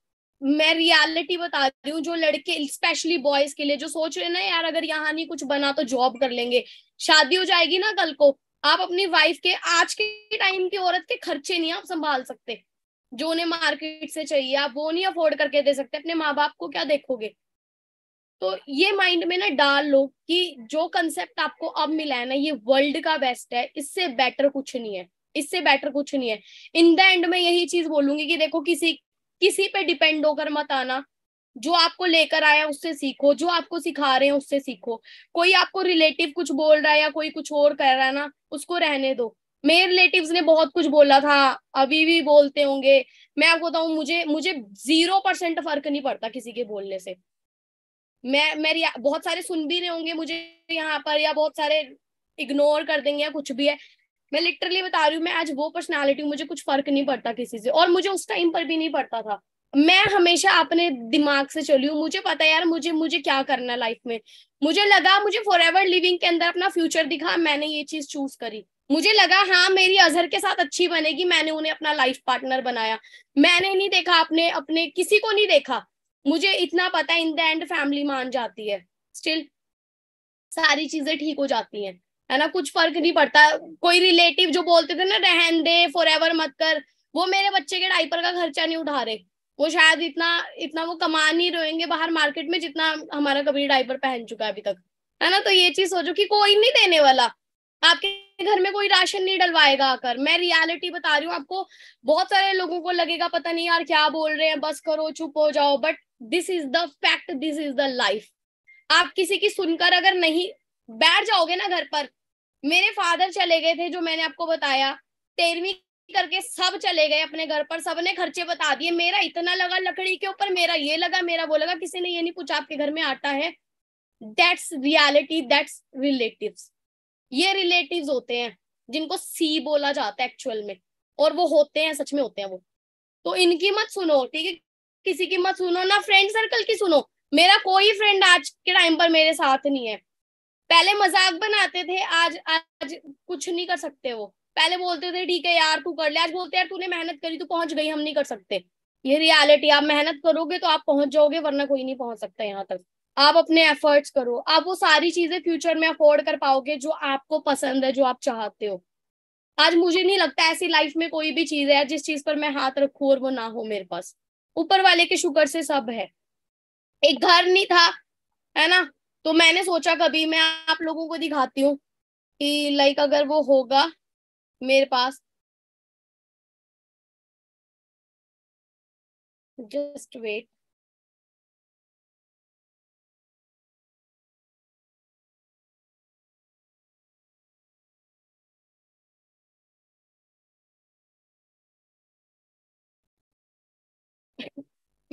मैं रियलिटी बता रही हूँ जो लड़के स्पेशली बॉयज के लिए जो सोच रहे ना यार अगर यहाँ नहीं कुछ बना तो जॉब कर लेंगे शादी हो जाएगी ना कल को आप अपनी वाइफ के आज के टाइम की औरत के खर्चे नहीं आप संभाल सकते जो उन्हें मार्केट से चाहिए आप वो नहीं अफोर्ड करके दे सकते अपने माँ बाप को क्या देखोगे तो ये माइंड में ना डाल लो कि जो कंसेप्ट आपको अब मिला है ना ये वर्ल्ड का बेस्ट है इससे बेटर कुछ नहीं है इससे बेटर कुछ नहीं है इन द एंड में यही चीज बोलूंगी कि देखो किसी किसी पे डिपेंड होकर मत आना जो आपको लेकर आया उससे सीखो जो आपको सिखा रहे हैं उससे सीखो कोई आपको रिलेटिव कुछ बोल रहा है या कोई कुछ और कर रहा है ना उसको रहने दो मेरे रिलेटिव ने बहुत कुछ बोला था अभी भी बोलते होंगे मैं आपको बताऊं मुझे मुझे जीरो परसेंट फर्क नहीं पड़ता किसी के बोलने से मैं मेरी बहुत सारे सुन भी रहे होंगे मुझे यहाँ पर या बहुत सारे इग्नोर कर देंगे या कुछ भी है मैं लिटरली बता रही हूँ मैं आज वो पर्सनैलिटी मुझे कुछ फर्क नहीं पड़ता किसी से और मुझे उस टाइम पर भी नहीं पड़ता था मैं हमेशा अपने दिमाग से चली हूँ मुझे पता यार मुझे मुझे क्या करना लाइफ में मुझे लगा मुझे फॉर एवर लिविंग के अंदर अपना फ्यूचर दिखा मैंने ये चीज चूज करी मुझे लगा हाँ मेरी अजहर के साथ अच्छी बनेगी मैंने उन्हें अपना लाइफ पार्टनर बनाया मैंने नहीं देखा अपने अपने किसी को नहीं देखा मुझे इतना पता है इन द एंड फैमिली मान जाती है स्टिल सारी चीजें ठीक हो जाती हैं है ना कुछ फर्क नहीं पड़ता कोई रिलेटिव जो बोलते थे ना रहन दे फॉर एवर मत कर वो मेरे बच्चे के डाइपर का खर्चा नहीं उठा रहे वो शायद इतना इतना वो कमा नहीं रोएंगे बाहर मार्केट में जितना हमारा कभी डाइपर पहन चुका है अभी तक है ना तो ये चीज सोचो कि कोई नहीं देने वाला आपके घर में कोई राशन नहीं डलवाएगा आकर मैं रियलिटी बता रही हूँ आपको बहुत सारे लोगों को लगेगा पता नहीं यार क्या बोल रहे हैं बस करो चुप हो जाओ but this is the fact this is the life आप किसी की सुनकर अगर नहीं बैठ जाओगे ना घर पर मेरे फादर चले गए थे जो मैंने आपको बताया तेरहवीं करके सब चले गए अपने घर पर सबने खर्चे बता दिए मेरा इतना लगा लकड़ी के ऊपर मेरा ये लगा मेरा वो लगा किसी ने ये नहीं पूछा आपके घर में आटा है दैट्स रियलिटी दैट्स रिलेटिव ये रिलेटिव होते हैं जिनको सी बोला जाता है एक्चुअल में और वो होते हैं सच में होते हैं वो तो इनकी मत सुनो ठीक है किसी की मत सुनो ना फ्रेंड सर्कल की सुनो मेरा कोई फ्रेंड आज के टाइम पर मेरे साथ नहीं है पहले मजाक बनाते थे आज आज कुछ नहीं कर सकते वो पहले बोलते थे ठीक है यार तू कर ले आज बोलते यार तूने मेहनत करी तू पहुंच गई हम नहीं कर सकते ये रियलिटी आप मेहनत करोगे तो आप पहुंच जाओगे वरना कोई नहीं पहुंच सकता यहाँ तक आप अपने एफर्ट्स करो आप वो सारी चीजें फ्यूचर में अफोर्ड कर पाओगे जो आपको पसंद है जो आप चाहते हो आज मुझे नहीं लगता ऐसी लाइफ में कोई भी चीज है जिस चीज पर मैं हाथ रखू और वो ना हो मेरे पास ऊपर वाले के शुगर से सब है एक घर नहीं था है ना तो मैंने सोचा कभी मैं आप लोगों को दिखाती हूँ कि लाइक अगर वो होगा मेरे पास जस्ट वेट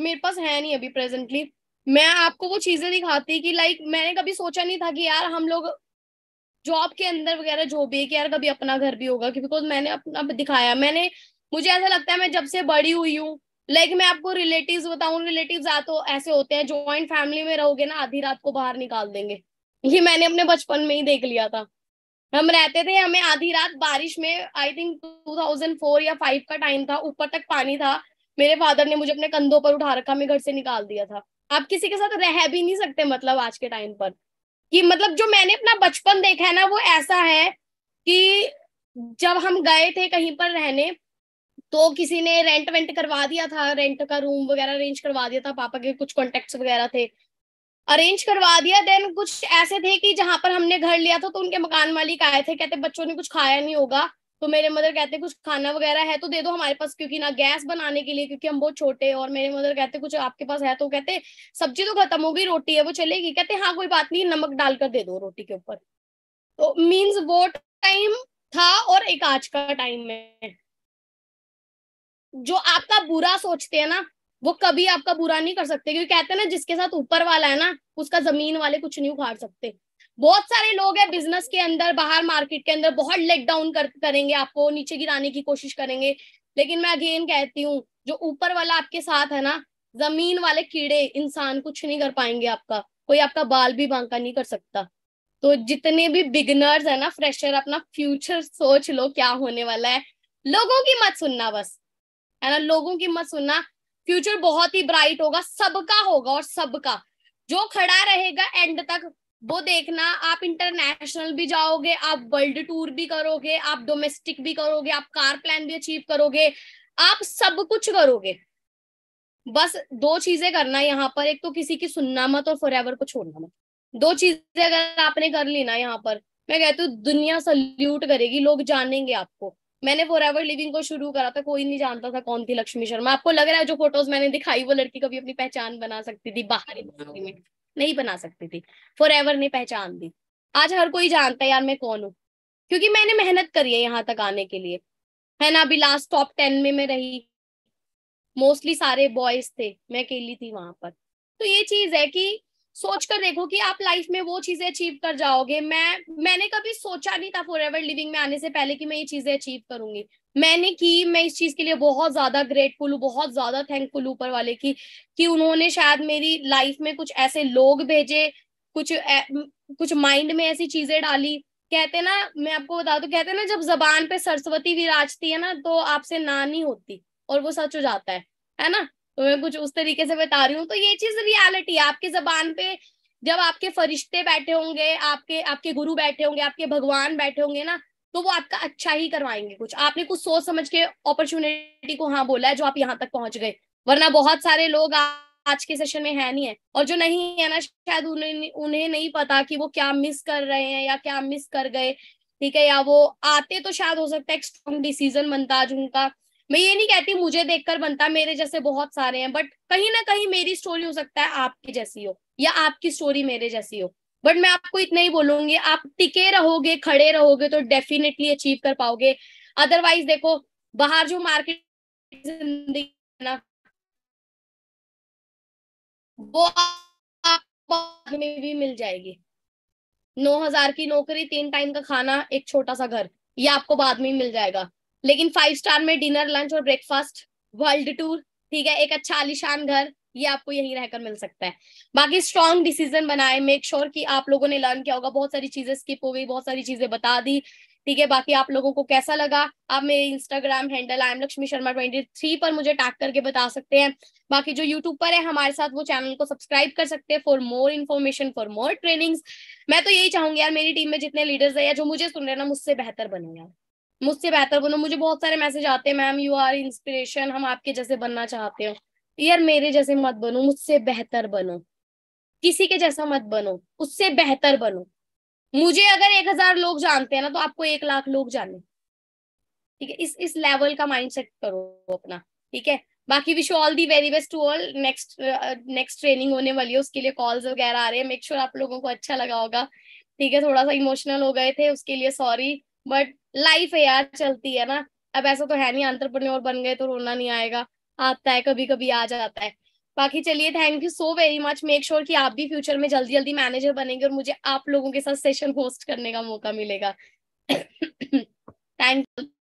मेरे पास है नहीं अभी प्रेजेंटली मैं आपको वो चीजें दिखाती कि लाइक मैंने कभी सोचा नहीं था कि यार हम लोग जॉब के अंदर वगैरह जो भी है कि यार कभी अपना घर भी होगा बिकॉज मैंने अपना दिखाया मैंने मुझे ऐसा लगता है मैं जब से बड़ी हुई हूँ लाइक मैं आपको रिलेटिव बताऊँ रिलेटिव या तो ऐसे होते हैं ज्वाइंट फैमिली में रहोगे ना आधी रात को बाहर निकाल देंगे ये मैंने अपने बचपन में ही देख लिया था हम रहते थे हमें आधी रात बारिश में आई थिंक 2004 या 5 का टाइम था ऊपर तक पानी था मेरे फादर ने मुझे अपने कंधों पर उठा रखा मैं घर से निकाल दिया था आप किसी के साथ रह भी नहीं सकते मतलब आज के टाइम पर कि मतलब जो मैंने अपना बचपन देखा है ना वो ऐसा है कि जब हम गए थे कहीं पर रहने तो किसी ने रेंट वेंट करवा दिया था रेंट का रूम वगैरह अरेंज करवा दिया था पापा के कुछ कॉन्टेक्ट वगैरह थे अरेंज करवा दिया देन कुछ ऐसे थे कि जहां पर हमने घर लिया था तो उनके मकान मालिक आए थे कहते बच्चों ने कुछ खाया नहीं होगा तो मेरे मदर कहते हैं कुछ खाना वगैरह है तो दे दो हमारे पास क्योंकि ना गैस बनाने के लिए क्योंकि हम बहुत छोटे और मेरे मदर कहते कुछ आपके पास है तो कहते सब्जी तो खत्म हो गई रोटी है वो चलेगी कहते हाँ कोई बात नहीं नमक डालकर दे दो रोटी के ऊपर तो मीन्स वो टाइम था और एक आज का टाइम में जो आपका बुरा सोचते हैं ना वो कभी आपका बुरा नहीं कर सकते क्योंकि कहते हैं ना जिसके साथ ऊपर वाला है ना उसका जमीन वाले कुछ नहीं उखाड़ सकते बहुत सारे लोग हैं बिजनेस के अंदर बाहर मार्केट के अंदर बहुत लेट डाउन कर, करेंगे आपको नीचे गिराने की कोशिश करेंगे लेकिन मैं अगेन कहती हूँ जो ऊपर वाला आपके साथ है ना जमीन वाले कीड़े इंसान कुछ नहीं कर पाएंगे आपका कोई आपका बाल भी बांका नहीं कर सकता तो जितने भी बिगनर्स है ना फ्रेशर अपना फ्यूचर सोच लो क्या होने वाला है लोगों की मत सुनना बस है ना लोगों की मत सुनना फ्यूचर बहुत ही ब्राइट होगा सबका होगा और सबका जो खड़ा रहेगा एंड तक वो देखना आप इंटरनेशनल भी जाओगे आप वर्ल्ड टूर भी करोगे आप डोमेस्टिक भी करोगे आप कार प्लान भी अचीव करोगे आप सब कुछ करोगे बस दो चीजें करना यहाँ पर एक तो किसी की सुनना मत और फॉर को छोड़ना मत दो चीजें अगर आपने कर ली ना यहाँ पर मैं कहती हूँ दुनिया सल्यूट करेगी लोग जानेंगे आपको मैंने फॉर एवर लिविंग को शुरू करा था कोई नहीं जानता था कौन थी लक्ष्मी शर्मा आपको लग रहा है जो फोटोज मैंने दिखाई वो लड़की कभी अपनी पहचान बना सकती थी बाहर इंडस्ट्री हाँ। में नहीं बना सकती थी फॉर एवर ने पहचान दी आज हर कोई जानता है यार मैं कौन हूँ क्योंकि मैंने मेहनत करी है यहाँ तक आने के लिए है ना अभी लास्ट टॉप टेन में मैं रही मोस्टली सारे बॉयज थे मैं अकेली थी वहां पर तो ये चीज है कि सोच कर देखो कि आप लाइफ में वो चीजें अचीव कर जाओगे मैं मैंने कभी सोचा नहीं था फॉर एवर लिविंग में आने से पहले कि मैं ये चीजें अचीव करूंगी मैंने की मैं इस चीज के लिए बहुत ज्यादा ग्रेटफुल हूँ बहुत ज्यादा थैंकफुल ऊपर वाले की कि उन्होंने शायद मेरी लाइफ में कुछ ऐसे लोग भेजे कुछ ए, कुछ माइंड में ऐसी चीजें डाली कहते ना मैं आपको बता दू कहते ना जब जबान पे सरस्वती विराजती है ना तो आपसे ना नहीं होती और वो सच हो जाता है है ना तो मैं कुछ उस तरीके से बता रही हूँ तो ये चीज रियालिटी आपके जबान पे जब आपके फरिश्ते बैठे होंगे आपके आपके गुरु बैठे होंगे आपके भगवान बैठे होंगे ना तो वो आपका अच्छा ही करवाएंगे कुछ आपने कुछ सोच समझ के अपॉर्चुनिटी को हाँ बोला है जो आप यहाँ तक पहुंच गए वरना बहुत सारे लोग आज के सेशन में है नहीं है और जो नहीं है ना शायद उन्हें उन्हें नहीं पता कि वो क्या मिस कर रहे हैं या क्या मिस कर गए ठीक है या वो आते तो शायद हो सकता है स्ट्रॉन्ग डिसीजन बनता आज उनका मैं ये नहीं कहती मुझे देखकर बनता मेरे जैसे बहुत सारे हैं बट कहीं ना कहीं मेरी स्टोरी हो सकता है आपकी जैसी हो या आपकी स्टोरी मेरे जैसी हो बट मैं आपको इतना ही बोलूंगी आप टिके रहोगे खड़े रहोगे तो डेफिनेटली अचीव कर पाओगे अदरवाइज देखो बाहर जो मार्केट जिंदगी ना वो आप में भी मिल जाएगी नौ हजार की नौकरी तीन टाइम का खाना एक छोटा सा घर ये आपको बाद में ही मिल जाएगा लेकिन फाइव स्टार में डिनर लंच और ब्रेकफास्ट वर्ल्ड टूर ठीक है एक अच्छा आलिशान घर ये आपको यहीं रहकर मिल सकता है बाकी स्ट्रॉन्ग डिसीजन बनाए मेक श्योर sure कि आप लोगों ने लर्न किया होगा बहुत सारी चीजें स्किप हो गई बहुत सारी चीजें बता दी ठीक है बाकी आप लोगों को कैसा लगा आप मेरे Instagram handle I am Lakshmi Sharma twenty three पर मुझे टैग करके बता सकते हैं बाकी जो यूट्यूब पर है हमारे साथ वो चैनल को सब्सक्राइब कर सकते हैं for more information for more trainings मैं तो यही चाहूंगी यार मेरी टीम में जितने लीडर्स है या जो मुझे सुन रहे हैं ना मुझसे बेहतर बने यार मुझसे बेहतर बनो मुझे बहुत सारे मैसेज आते हैं मैम यू आर इंस्पिरेशन हम आपके जैसे बनना चाहते हो यार मेरे जैसे मत बनो मुझसे बेहतर बनो किसी के जैसा मत बनो उससे बेहतर बनो मुझे अगर एक हजार लोग जानते हैं ना तो आपको एक लाख लोग जाने ठीक है इस इस लेवल का माइंडसेट करो अपना ठीक है बाकी wish all the very best to all next next training होने वाली है उसके लिए कॉल्स वगैरह आ रहे हैं मेक श्योर sure आप लोगों को अच्छा लगा होगा ठीक है थोड़ा सा इमोशनल हो गए थे उसके लिए सॉरी बट लाइफ है यार चलती है ना अब ऐसा तो है नहीं आंट्रप्रन्योर बन गए तो रोना नहीं आएगा आता है कभी कभी आ जाता है बाकी चलिए thank you so very much make sure कि आप भी फ्यूचर में जल्दी जल्दी मैनेजर बनेंगे और मुझे आप लोगों के साथ सेशन होस्ट करने का मौका मिलेगा थैंक *coughs* यू